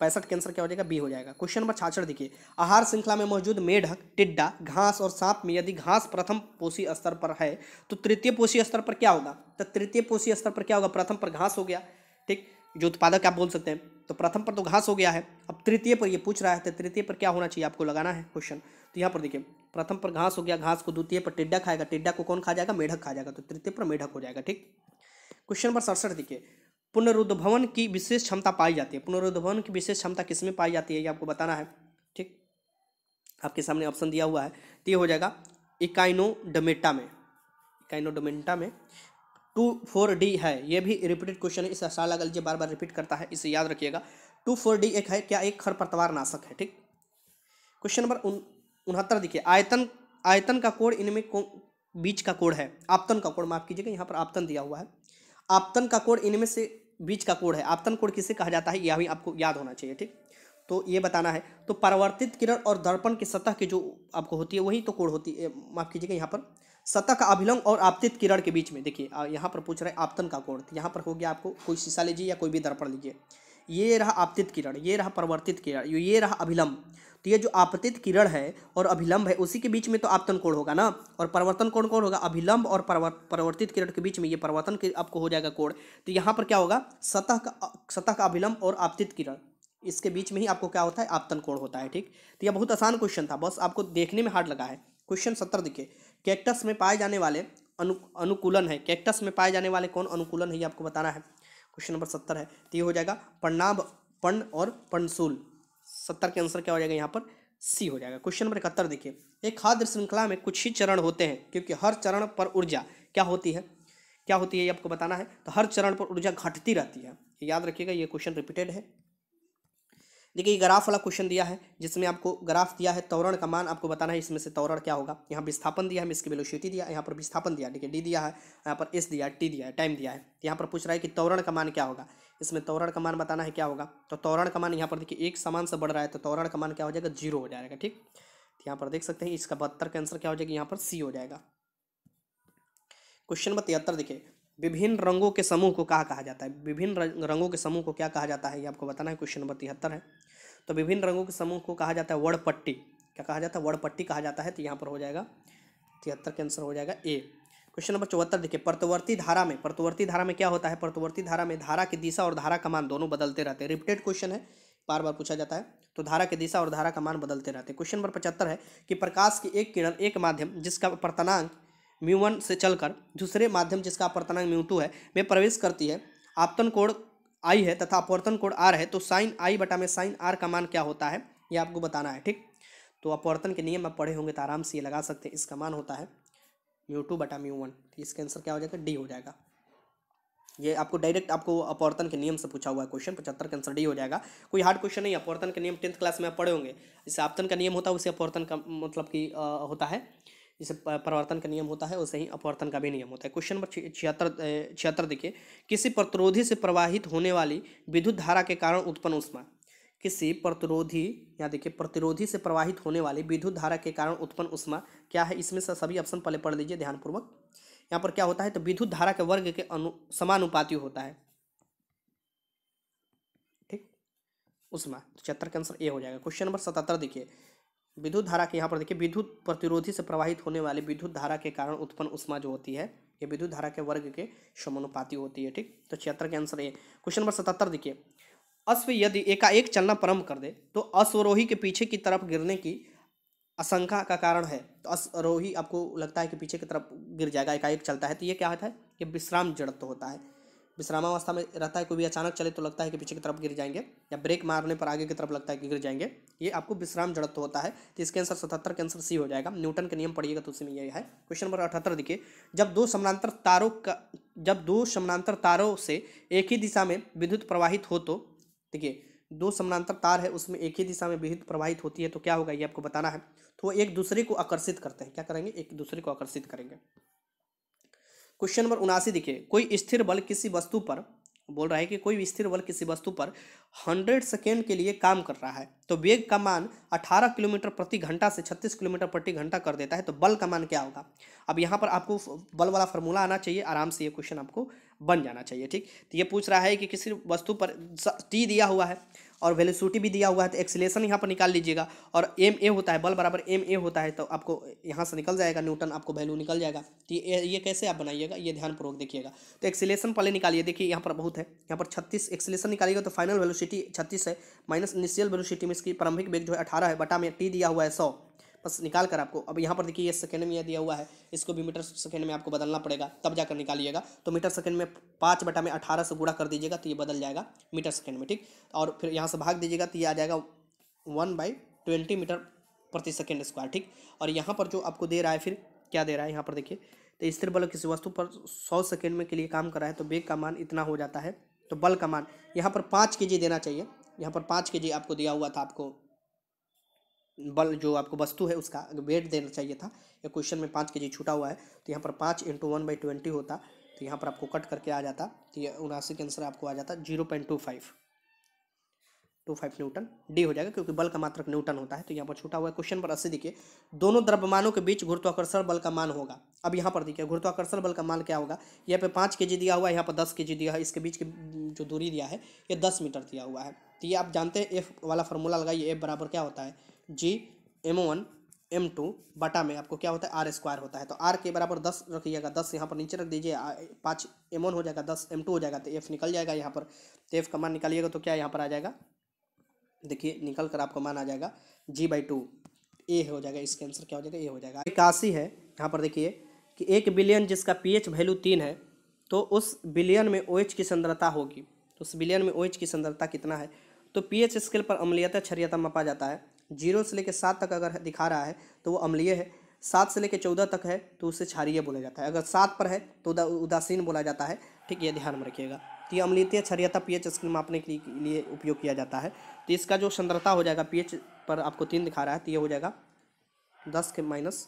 पैंसठ के आंसर क्या हो जाएगा बी हो जाएगा क्वेश्चन नंबर छाछड़ देखिए आहार श्रृंखला में मौजूद मेढक टिड्डा घास और सांप में यदि घास प्रथम पोषी स्तर पर है तो तृतीय पोषी स्तर पर क्या होगा तो तृतीय पोषी स्तर पर क्या होगा प्रथम पर घास हो गया ठीक जो उत्पादक आप बोल सकते हैं तो प्रथम पर तो घास हो गया है अब तृतीय पर ये पूछ रहा है तो तृतीय पर क्या होना चाहिए आपको लगाना है क्वेश्चन तो यहाँ पर देखिए प्रथम पर घास हो गया घास को द्वितीय पर टिड्डा खाएगा टिड्डा को कौन खा जाएगा मेढक खा जाएगा तो तृतीय पर मेढक हो जाएगा ठीक क्वेश्चन नंबर सड़सठ देखिए पुनरुद्भवन की विशेष क्षमता पाई जाती है पुनरुद्भवन की विशेष क्षमता किसमें पाई जाती है ये आपको बताना है ठीक आपके सामने ऑप्शन दिया हुआ है तो ये हो जाएगा इकाइनोडोमेटा में इकाइनोडोमेटा में टू फोर डी है ये भी रिपीटेड क्वेश्चन है इसे साल अगल जी बार बार रिपीट करता है इसे याद रखिएगा टू फोर डी एक है क्या एक खरपतवार नाशक है ठीक क्वेश्चन नंबर उनहत्तर देखिए आयतन आयतन का कोड इनमें को, बीच का कोड है आपतन का कोड माफ कीजिएगा यहाँ पर आपतन दिया हुआ है आपतन का कोड इनमें से बीच का कोड है आपतन कोड किसे कहा जाता है यह भी आपको याद होना चाहिए ठीक तो ये बताना है तो परावर्तित किरण और दर्पण की सतह की जो आपको होती है वही तो कोड होती है माफ़ कीजिएगा यहाँ पर सतह का अभिलंग और आपतित किरण के बीच में देखिए यहाँ पर पूछ रहे हैं आपतन का कोण तो यहाँ पर हो गया आपको कोई शीशा लीजिए या कोई भी दर्पण लीजिए ये रहा आपतित किरण ये रहा परिवर्तित किरण ये रहा अभिलंब तो ये जो आपतित किरण है और अभिलंब है उसी के बीच में तो आपतन कोण होगा ना और परिवर्तन कोण कौन होगा अभिलंब और परिवर्तित किरण के बीच में ये परिवर्तन आपको हो जाएगा कोण तो यहाँ पर क्या होगा सतह का सतह का अभिलंब और आपतित किरण इसके बीच में ही आपको क्या होता है आपतन कोण होता है ठीक तो यह बहुत आसान क्वेश्चन था बस आपको देखने में हार्ड लगा है क्वेश्चन सत्तर देखिए कैक्टस में पाए जाने वाले अनु अनुकूलन है कैक्टस में पाए जाने वाले कौन अनुकूलन है ये आपको बताना है क्वेश्चन नंबर सत्तर है तो ये हो जाएगा पर्णाभ पर्ण और पर्णसूल सत्तर के आंसर क्या हो जाएगा यहाँ पर सी हो जाएगा क्वेश्चन नंबर इकहत्तर देखिए एक खाद्य श्रृंखला में कुछ ही चरण होते हैं क्योंकि हर चरण पर ऊर्जा क्या होती है क्या होती है ये आपको बताना है तो हर चरण पर ऊर्जा घटती रहती है याद रखिएगा ये क्वेश्चन रिपीटेड है देखिए ये ग्राफ वाला क्वेश्चन दिया है जिसमें आपको ग्राफ दिया है तौरण का मान आपको बताना है इसमें से तौरण क्या होगा यहाँ विस्थापन दिया है इसकी वेलोसिटी दिया यहाँ पर विस्थापन दिया ठीक है डी दिया है यहाँ पर एस दिया टी दिया है टाइम दिया है यहाँ पर पूछ रहा है कि तौरण का मान क्या होगा इसमें तोरण का मान बताना है क्या होगा तो तोरण का मान यहाँ पर देखिए एक समान से बढ़ रहा है तो तोरण का मान क्या हो जाएगा जीरो हो जाएगा ठीक तो यहाँ पर देख सकते हैं इसका बहत्तर का आंसर क्या हो जाएगा यहाँ पर सी हो जाएगा क्वेश्चन नंबर तिहत्तर देखिए विभिन्न रंगों के समूह को क्या कहा जाता है विभिन्न रंगों के समूह को क्या कहा जाता है ये आपको बताना है क्वेश्चन नंबर तिहत्तर है तो विभिन्न रंगों के समूह को कहा जाता है वर्णपट्टी क्या कहा जाता है वर्णपट्टी कहा जाता है तो यहाँ पर हो जाएगा तिहत्तर के आंसर हो जाएगा ए क्वेश्चन नंबर चौहत्तर देखिए प्रतिवर्ती धारा में प्रतिवर्ती धारा में क्या होता है प्रतिवर्ती धारा में धारा की दिशा और धारा का मान दोनों बदलते रहते हैं रिपीटेड क्वेश्चन है बार बार पूछा जाता है तो धारा की दिशा और धारा का मान बदलते रहते हैं क्वेश्चन नंबर पचहत्तर है कि प्रकाश की एक किरण एक माध्यम जिसका प्रतनांक म्यू से चलकर दूसरे माध्यम जिसका अपवर्तनांक म्यू है में प्रवेश करती है आपतन कोण आई है तथा अपवर्तन कोण आर है तो साइन आई बटा में साइन आर का मान क्या होता है ये आपको बताना है ठीक तो अपवर्तन के नियम आप पढ़े होंगे तो आराम से ये लगा सकते हैं इसका मान होता है म्यू टू बटा म्यू वन तो इसका आंसर क्या हो जाएगा डी हो जाएगा ये आपको डायरेक्ट आपको अपवर्तन के नियम से पूछा हुआ है क्वेश्चन पचहत्तर का आंसर डी हो जाएगा कोई हार्ड क्वेश्चन नहीं अपवर्तन के नियम टेंथ क्लास में आप पढ़े होंगे जैसे आपतन का नियम होता है उसे अपवर्तन का मतलब कि होता है जैसे परिवर्तन का नियम होता है वैसे ही अपवर्तन का भी नियम होता है क्वेश्चन नंबर छिहत्तर छिहत्तर देखिए किसी प्रतिरोधी से प्रवाहित होने वाली विद्युत धारा के कारण उत्पन्न उष्मा किसी प्रतिरोधी या देखिए प्रतिरोधी से प्रवाहित होने वाली विद्युत धारा के कारण उत्पन्न उष्मा क्या है इसमें से सभी ऑप्शन पहले पढ़ लीजिए ध्यानपूर्वक यहाँ पर क्या होता है तो विद्युत धारा के वर्ग के अनु समानुपाती होता है ठीक उष्मा तो छिहत्तर का आंसर ए हो जाएगा क्वेश्चन नंबर सतहत्तर देखिए विद्युत धारा के यहाँ पर देखिए विद्युत प्रतिरोधी से प्रवाहित होने वाली विद्युत धारा के कारण उत्पन्न उष्मा जो होती है ये विद्युत धारा के वर्ग के समानुपाती होती है ठीक तो छिहत्तर के आंसर ए क्वेश्चन नंबर सतहत्तर देखिए अश्व यदि एकाएक चलना प्रारंभ कर दे तो अश्वरोही के पीछे की तरफ गिरने की आशंका का कारण है तो अश्वरोही आपको लगता है कि पीछे की तरफ गिर जाएगा एकाएक चलता है तो ये क्या होता है कि विश्राम जड़त्व तो होता है विश्रामावस्था में रहता है कोई भी अचानक चले तो लगता है कि पीछे की तरफ गिर जाएंगे या ब्रेक मारने पर आगे की तरफ लगता है कि गिर जाएंगे ये आपको विश्राम जड़त्व तो होता है तो इसके आंसर सतहत्तर के आंसर सी हो जाएगा न्यूटन के नियम पढ़िएगा तो उसी में ये है क्वेश्चन नंबर अठहत्तर देखिए जब दो समानांतर तारों का जब दो समानांतर तारों से एक ही दिशा में विद्युत प्रवाहित हो तो देखिए दो समानांतर तार है उसमें एक ही दिशा में विद्युत प्रवाहित होती है तो क्या होगा ये आपको बताना है तो वो एक दूसरे को आकर्षित करते हैं क्या करेंगे एक दूसरे को आकर्षित करेंगे क्वेश्चन नंबर उनासी देखिए कोई स्थिर बल किसी वस्तु पर बोल रहा है कि कोई स्थिर बल किसी वस्तु पर 100 सेकेंड के लिए काम कर रहा है तो वेग का मान 18 किलोमीटर प्रति घंटा से 36 किलोमीटर प्रति घंटा कर देता है तो बल का मान क्या होगा अब यहाँ पर आपको बल वाला फार्मूला आना चाहिए आराम से ये क्वेश्चन आपको बन जाना चाहिए ठीक तो ये पूछ रहा है कि किसी वस्तु पर टी दिया हुआ है और वेलोसिटी भी दिया हुआ है तो एक्सलेशन यहाँ पर निकाल लीजिएगा और एम ए होता है बल बराबर एम ए होता है तो आपको यहाँ से निकल जाएगा न्यूटन आपको वैल्यू निकल जाएगा तो ये ये कैसे आप बनाइएगा ये ध्यानपूर्वक देखिएगा तो एक्सलेशन पहले निकालिए देखिए यहाँ पर बहुत है यहाँ पर छत्तीस एक्सलेशन निकालिएगा तो फाइनल वेलोसिटी छत्तीस है माइनस इनिशियल वेलोसिटी में इसकी प्रारंभिक वेग जो है अठारह है बटा में टी दिया हुआ है सौ बस निकाल कर आपको अब यहाँ पर देखिए ये सेकंड में दिया हुआ है इसको भी मीटर सेकंड में आपको बदलना पड़ेगा तब जाकर निकालिएगा तो मीटर सेकंड में पाँच बटा में अठारह से गुड़ा कर दीजिएगा तो ये बदल जाएगा मीटर सेकेंड में ठीक और फिर यहाँ से भाग दीजिएगा तो ये आ जाएगा वन बाई ट्वेंटी मीटर प्रति सेकेंड स्क्वायर ठीक और यहाँ पर जो आपको दे रहा है फिर क्या दे रहा है यहाँ पर देखिए तो स्थिर बल किसी वस्तु पर सौ सेकेंड में के लिए काम कर रहा है तो बेग का मान इतना हो जाता है तो बल का मान यहाँ पर पाँच के जी देना चाहिए यहाँ पर पाँच के जी आपको दिया हुआ था आपको बल जो आपको वस्तु है उसका वेट देना चाहिए था या क्वेश्चन में पाँच के जी छूटा हुआ है तो यहाँ पर पाँच इंटू वन बाई ट्वेंटी होता तो यहाँ पर आपको कट करके आ जाता तो ये उनासी के आंसर आपको आ जाता zero point two five two five newton डी हो जाएगा क्योंकि बल का मात्रक न्यूटन होता है तो यहाँ पर छूटा हुआ है क्वेश्चन पर अस्सी देखिए दोनों द्रव्यमानों के बीच गुरुत्वाकर्षण बल का मान होगा अब यहाँ पर देखिए गुरुत्वाकर्षण बल का मान क्या होगा यहाँ पे पाँच के जी दिया हुआ है यहाँ पर दस के जी दिया है इसके बीच की जो दूरी दिया है ये दस मीटर दिया हुआ है तो ये आप जानते हैं एफ वाला फॉर्मूला लगाइए एफ बराबर क्या होता है G M one M two बटा में आपको क्या होता है आर स्क्वायर होता है तो आर के बराबर दस रखिएगा दस यहाँ पर नीचे रख दीजिए पाँच एम वन हो जाएगा दस एम टू हो जाएगा तो एफ निकल जाएगा यहाँ पर तो एफ का मान निकालिएगा तो क्या यहाँ पर आ जाएगा देखिए निकल कर आपका मान आ जाएगा जी बाई टू ए हो जाएगा इसके आंसर क्या हो जाएगा ए हो जाएगा इक्यासी है यहाँ पर देखिए कि एक बिलियन जिसका एच वैल्यू तीन है तो उस बिलियन में ओ एच की सुंदरता होगी तो उस बिलियन में ओ एच की सुंदरता कितना है तो एच स्केल पर अम्लीयता क्षरियता मापा जाता है जीरो से लेकर सात तक अगर दिखा रहा है तो वो अम्लीय है सात से लेकर चौदह तक है तो उसे क्षारिय बोला जाता है अगर सात पर है तो उदासीन बोला जाता है ठीक ये ध्यान में रखिएगा तो ये क्षरियता पी एच स्क्रीन मापने के लिए उपयोग किया जाता है तो इसका जो संद्रता हो जाएगा पी पर आपको तीन दिखा रहा है तो ये हो जाएगा दस के माइनस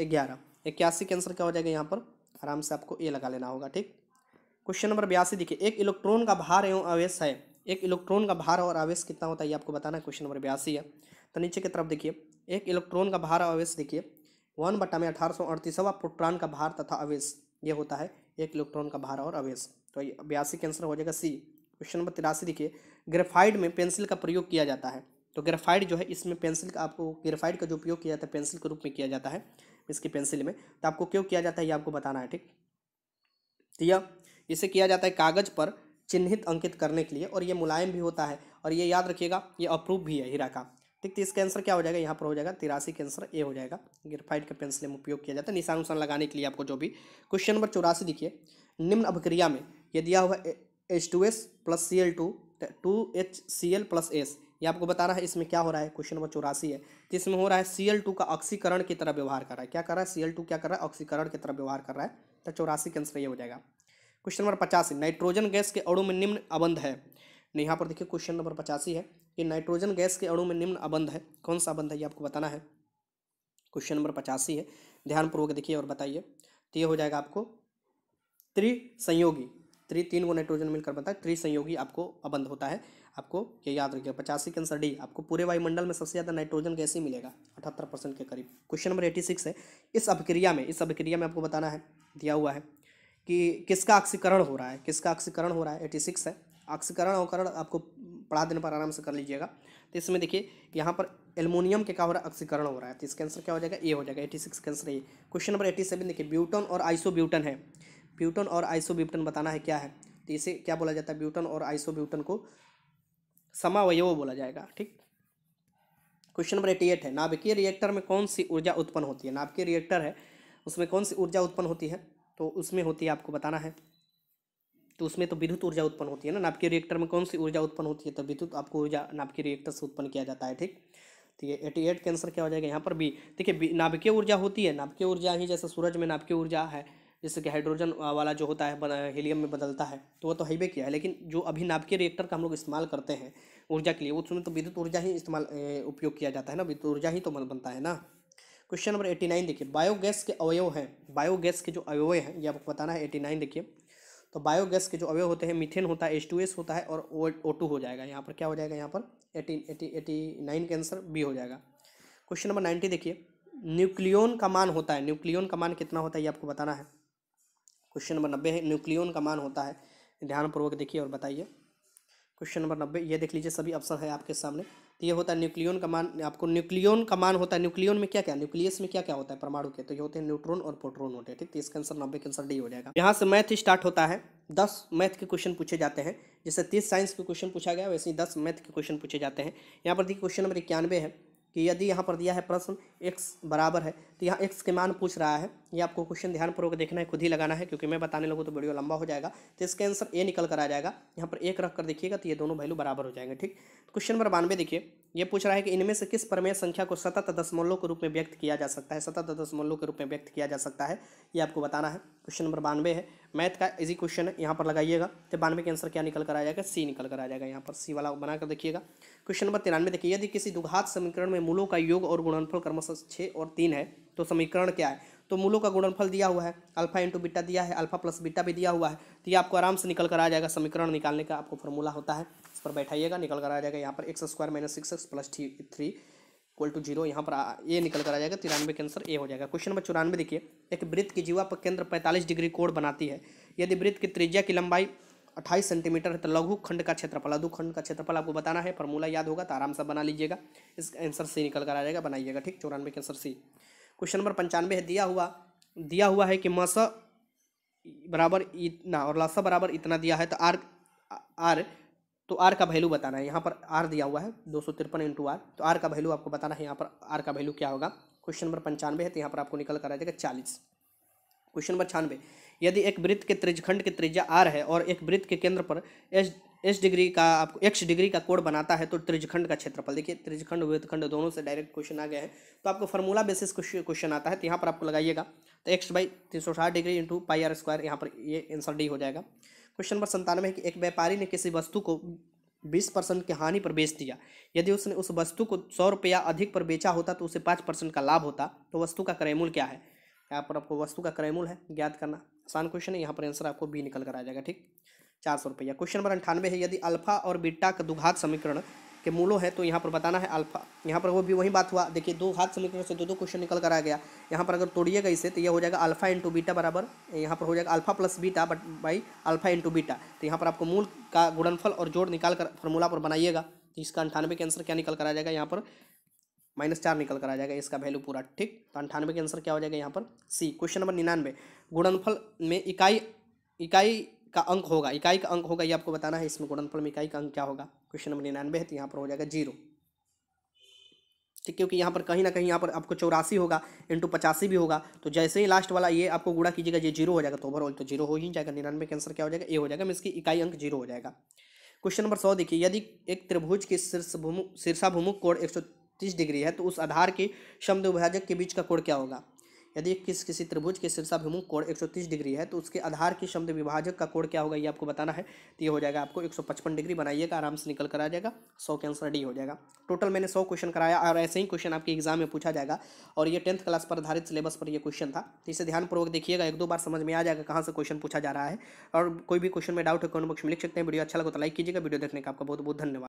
ग्यारह इक्यासी के आंसर क्या हो जाएगा यहाँ पर आराम से आपको ए लगा लेना होगा ठीक क्वेश्चन नंबर बयासी देखिए एक इलेक्ट्रॉन का भार एवं आवेश है एक इलेक्ट्रॉन का भार और आवेश कितना होता है ये आपको बताना है क्वेश्चन नंबर बयासी है तो नीचे की तरफ देखिए एक इलेक्ट्रॉन का भार आवेश देखिए वन बटा में अठारह सौ अड़तीसवा प्रोट्रान का भार तथा आवेश ये होता है एक इलेक्ट्रॉन का भार और आवेश तो ये बयासी के आंसर हो जाएगा सी क्वेश्चन नंबर तिरासी देखिए ग्रेफाइड में पेंसिल का प्रयोग किया जाता है तो ग्रेफाइड जो है इसमें पेंसिल का आपको ग्रेफाइड का जो उपयोग किया जाता है पेंसिल के रूप में किया जाता है इसकी पेंसिल में तो आपको क्यों किया जाता है ये आपको बताना है ठीक तो इसे किया जाता है कागज़ पर चिन्हित अंकित करने के लिए और ये मुलायम भी होता है और ये याद रखिएगा ये अप्रूव भी है हीरा का ठीक तो इसका आंसर क्या हो जाएगा यहाँ पर हो जाएगा तिरासी का आंसर ए हो जाएगा ग्रेफाइट का पेंसिल में उपयोग किया जाता है निशान उशान लगाने के लिए आपको जो भी क्वेश्चन नंबर चौरासी देखिए निम्न अभिक्रिया में ये दिया हुआ H two S plus C L two two H C L plus S ये आपको बताना है इसमें क्या हो रहा है क्वेश्चन नंबर चौरासी है तो इसमें हो रहा है सी एल टू का ऑक्सीकरण की तरह व्यवहार कर रहा है क्या कर रहा है सी एल टू क्या कर रहा है ऑक्सीकरण की तरह व्यवहार कर रहा है तो चौरासी का आंसर ये हो जाएगा क्वेश्चन नंबर पचासी नाइट्रोजन गैस के अड़ों में निम्न अबंध है यहाँ पर देखिए क्वेश्चन नंबर पचासी है कि नाइट्रोजन गैस के अणु में निम्न अबंध है कौन सा अबंध है ये आपको बताना है क्वेश्चन नंबर पचासी है ध्यानपूर्वक देखिए और बताइए तो ये हो जाएगा आपको त्रिसंयोगी त्रि तीन को नाइट्रोजन मिलकर बनता है त्रिसंयोगी आपको अबंध होता है आपको ये याद रखिए पचासी के आंसर डी आपको पूरे वायुमंडल में सबसे ज़्यादा नाइट्रोजन गैस ही मिलेगा अठहत्तर परसेंट के करीब क्वेश्चन नंबर एटी सिक्स है इस अभिक्रिया में इस अभिक्रिया में आपको बताना है दिया हुआ है कि किसका ऑक्सीकरण हो रहा है किसका ऑक्सीकरण हो रहा है एटी सिक्स है ऑक्सीकरण अवकरण आपको पढ़ा देने पर आराम से कर लीजिएगा तो इसमें देखिए यहाँ पर एलमोनियम के क्या हो रहा है अक्सीकरण हो रहा है तो इसका आंसर क्या हो जाएगा ए हो जाएगा एटी सिक्स का answer A question number eighty seven देखिए ब्यूटन और ब्यूटन है ब्यूटन और ब्यूटन बताना है क्या है तो इसे क्या बोला जाता है ब्यूटन और ब्यूटन को समावय बोला जाएगा ठीक क्वेश्चन नंबर एटी एट है नाभिकीय रिएक्टर में कौन सी ऊर्जा उत्पन्न होती है नाभिकीय रिएक्टर है उसमें कौन सी ऊर्जा उत्पन्न होती है तो उसमें होती है आपको बताना है तो उसमें तो विद्युत ऊर्जा उत्पन्न होती है ना नाभिकीय रिएक्टर में कौन सी ऊर्जा उत्पन्न होती है तो विद्युत आपको ऊर्जा नाभिकीय रिएक्टर से उत्पन्न किया जाता है ठीक तो ये एटी एट के आंसर क्या हो जाएगा यहाँ पर भी देखिए नाभिकीय ऊर्जा होती है नाभिकीय ऊर्जा ही जैसे सूरज में नाभिकीय ऊर्जा है जैसे कि हाइड्रोजन वाला जो होता है हीलियम में बदलता है तो वो तो हाईवे किया है लेकिन जो अभी नाभिकीय रिएक्टर का हम लोग इस्तेमाल करते हैं ऊर्जा के लिए उसमें तो विद्युत ऊर्जा ही इस्तेमाल उपयोग किया जाता है ना विद्युत ऊर्जा ही तो बनता है ना क्वेश्चन नंबर एटी नाइन देखिए बायोगैस के अवयव हैं बायोगैस के जो अवयव हैं ये आपको बताना है एटी नाइन देखिए तो बायोगैस के जो अवयव होते हैं मीथेन होता है एच टू एस होता है और ओ टू हो जाएगा यहाँ पर क्या हो जाएगा यहाँ पर एटीन एटी एटी नाइन के आंसर बी हो जाएगा क्वेश्चन नंबर नाइन्टी देखिए न्यूक्लियोन का मान होता है न्यूक्लियोन का मान कितना होता है ये आपको बताना है क्वेश्चन नंबर नब्बे है न्यूक्लियोन का मान होता है ध्यानपूर्वक देखिए और बताइए क्वेश्चन नंबर नब्बे ये देख लीजिए सभी ऑप्शन है आपके सामने तो ये होता है न्यूक्लियन का मान आपको न्यूक्लियन का मान होता है न्यूक्लियन में क्या क्या न्यूक्लियस में क्या क्या होता है परमाणु के तो ये होते हैं न्यूट्रॉन और प्रोट्रॉन होते हैं ठीक तो इसका आंसर नब्बे के आंसर डी हो जाएगा यहाँ से मैथ स्टार्ट होता है दस मैथ के क्वेश्चन पूछे जाते हैं जैसे तीस साइंस के क्वेश्चन पूछा गया वैसे ही दस मैथ के क्वेश्चन पूछे जाते हैं यहाँ पर देखिए क्वेश्चन नंबर इक्यानवे है कि यदि यहाँ पर दिया है प्रश्न एक्स बराबर है तो यहाँ एक्स के मान पूछ रहा है ये आपको क्वेश्चन ध्यानपूर्वक देखना है खुद ही लगाना है क्योंकि मैं बताने लगूँ तो वीडियो लंबा हो जाएगा तो इसका आंसर ए निकल कर आ जाएगा यहाँ पर एक रख कर देखिएगा तो ये दोनों वैल्यू बराबर हो जाएंगे ठीक क्वेश्चन नंबर बानवे देखिए ये पूछ रहा है कि इनमें से किस प्रमेय संख्या को सतत दशमलव के रूप में व्यक्त किया जा सकता है सतत दशमलव के रूप में व्यक्त किया जा सकता है ये आपको बताना है क्वेश्चन नंबर बानवे है मैथ का इजी क्वेश्चन है यहाँ पर लगाइएगा तो बानवे के आंसर क्या निकल कर आ जाएगा सी निकल कर आ जाएगा यहाँ पर सी वाला बनाकर देखिएगा क्वेश्चन नंबर तिरानवे देखिए यदि किसी दुघात समीकरण में मूलों का योग और गुणनफल क्रमशः छः और तीन है तो समीकरण क्या है तो मूलों का गुणनफल दिया हुआ है अल्फा इंटू बीटा दिया है अल्फा प्लस बीटा भी दिया हुआ है तो ये आपको आराम से निकल कर आ जाएगा समीकरण निकालने का आपको फॉर्मूला होता है पर बैठाइएगा निकल कर आ जाएगा यहाँ पर X square minus six X plus three equal to zero यहाँ पर ए निकल कर आ जाएगा तिरानवे के आंसर ए हो जाएगा क्वेश्चन नंबर चौरानवे देखिए एक वृत्त की जीवा पर केंद्र पैंतालीस डिग्री कोण बनाती है यदि वृत्त की त्रिज्या की लंबाई अट्ठाईस सेंटीमीटर है तो लघु खंड का क्षेत्रफल लघु खंड का क्षेत्रफल आपको बताना है फॉर्मूला याद होगा तो आराम से बना लीजिएगा इस आंसर सी निकल कर आ जाएगा बनाइएगा ठीक चौरानवे के आंसर सी क्वेश्चन नंबर पंचानवे है दिया हुआ दिया हुआ है कि मस बराबर इतना और लस बराबर इतना दिया है तो आर आर तो आर का वैल्यू बताना है यहाँ पर आर दिया हुआ है दो सौ तिरपन इंटू आर तो आर का वैल्यू आपको बताना है यहाँ पर आर का वैल्यू क्या होगा क्वेश्चन नंबर पंचानवे है तो यहाँ पर आपको निकल कर आ जाएगा चालीस क्वेश्चन नंबर छानवे यदि एक वृत्त के त्रिजखंड की त्रिज्या आर है और एक वृत्त के केंद्र पर एस एस डिग्री का आपको एक्स डिग्री का कोड बनाता है तो त्रिजखंड का क्षेत्रफल देखिए त्रिजखंड वृत्तखंड दोनों से डायरेक्ट क्वेश्चन आ गए हैं तो आपको फॉर्मूला बेसिस क्वेश्चन आता है तो यहाँ पर आपको लगाइएगा तो एक्स बाई तीन सौ साठ degree into pi R square यहाँ पर ये आंसर डी हो जाएगा क्वेश्चन नंबर संतानवे है कि एक व्यापारी ने किसी वस्तु को बीस परसेंट की हानि पर बेच दिया यदि उसने उस वस्तु को सौ रुपया अधिक पर बेचा होता तो उसे पाँच परसेंट का लाभ होता तो वस्तु का क्रयमूल क्या है यहाँ पर आपको वस्तु का क्रयमूल है ज्ञात करना आसान क्वेश्चन है यहाँ पर आंसर आपको बी निकल कर आ जाएगा ठीक चार सौ रुपया क्वेश्चन नंबर अंठानवे है यदि अल्फा और बीटा का दुघात समीकरण के मूलों हैं तो यहाँ पर बताना है अल्फा यहाँ पर वो भी वही बात हुआ देखिए दो हाथ समीकरण से दो दो क्वेश्चन निकल कर आ गया यहाँ पर अगर तोड़िएगा इसे तो यह हो जाएगा अल्फा इंटू बीटा बराबर यहाँ पर हो जाएगा अल्फा प्लस बीटा बट बाई अल्फा इंटू बीटा तो यहाँ पर आपको मूल का गुणनफल और जोड़ निकाल कर फॉर्मूला पर बनाइएगा तो इसका अंठानवे के आंसर क्या निकल कर आ जाएगा यहाँ पर माइनस चार निकल कर आ जाएगा इसका वैल्यू पूरा ठीक तो अंठानवे के आंसर क्या हो जाएगा यहाँ पर सी क्वेश्चन नंबर निन्यानवे गुणनफल में इकाई इकाई का अंक होगा इकाई का अंक होगा ये आपको बताना है इसमें गुणनफल में इकाई का अंक क्या होगा क्वेश्चन नंबर निन्यानवे है तो यहाँ पर हो जाएगा जीरो ठीक क्योंकि यहाँ पर कहीं ना कहीं यहाँ पर आपको चौरासी होगा इंटू पचासी भी होगा तो जैसे ही लास्ट वाला ये आपको गुड़ा कीजिएगा ये जीरो हो जाएगा तो ओवरऑल तो जीरो हो ही जाएगा निन्यानवे के आंसर क्या हो जाएगा ए हो जाएगा इसकी इकाई अंक जीरो हो जाएगा क्वेश्चन नंबर सौ देखिए यदि एक त्रिभुज की शीर्षभूमु शीर्षाभूमुख कोण एक सौ तीस डिग्री है तो उस आधार शब्द समद्विभाजक के बीच का कोण क्या होगा यदि किस किसी त्रिभुज के शीर्षाभिमुख कोण 130 डिग्री है तो उसके आधार की शब्द विभाजक का कोण क्या होगा ये आपको बताना है तो ये हो जाएगा आपको 155 डिग्री बनाइएगा आराम से निकल कर आ जाएगा सौ के आंसर डी हो जाएगा टोटल मैंने सौ क्वेश्चन कराया और ऐसे ही क्वेश्चन आपके एग्जाम में पूछा जाएगा और ये टेंथ क्लास पर आधारित सिलेबस पर यह क्वेश्चन था तो इसे ध्यानपूर्वक देखिएगा एक दो बार समझ में आ जाएगा कहाँ से क्वेश्चन पूछा जा रहा है और कोई भी क्वेश्चन में डाउट है कमेंट बॉक्स में लिख सकते हैं वीडियो अच्छा लगा तो लाइक कीजिएगा वीडियो देखने का आपका बहुत बहुत धन्यवाद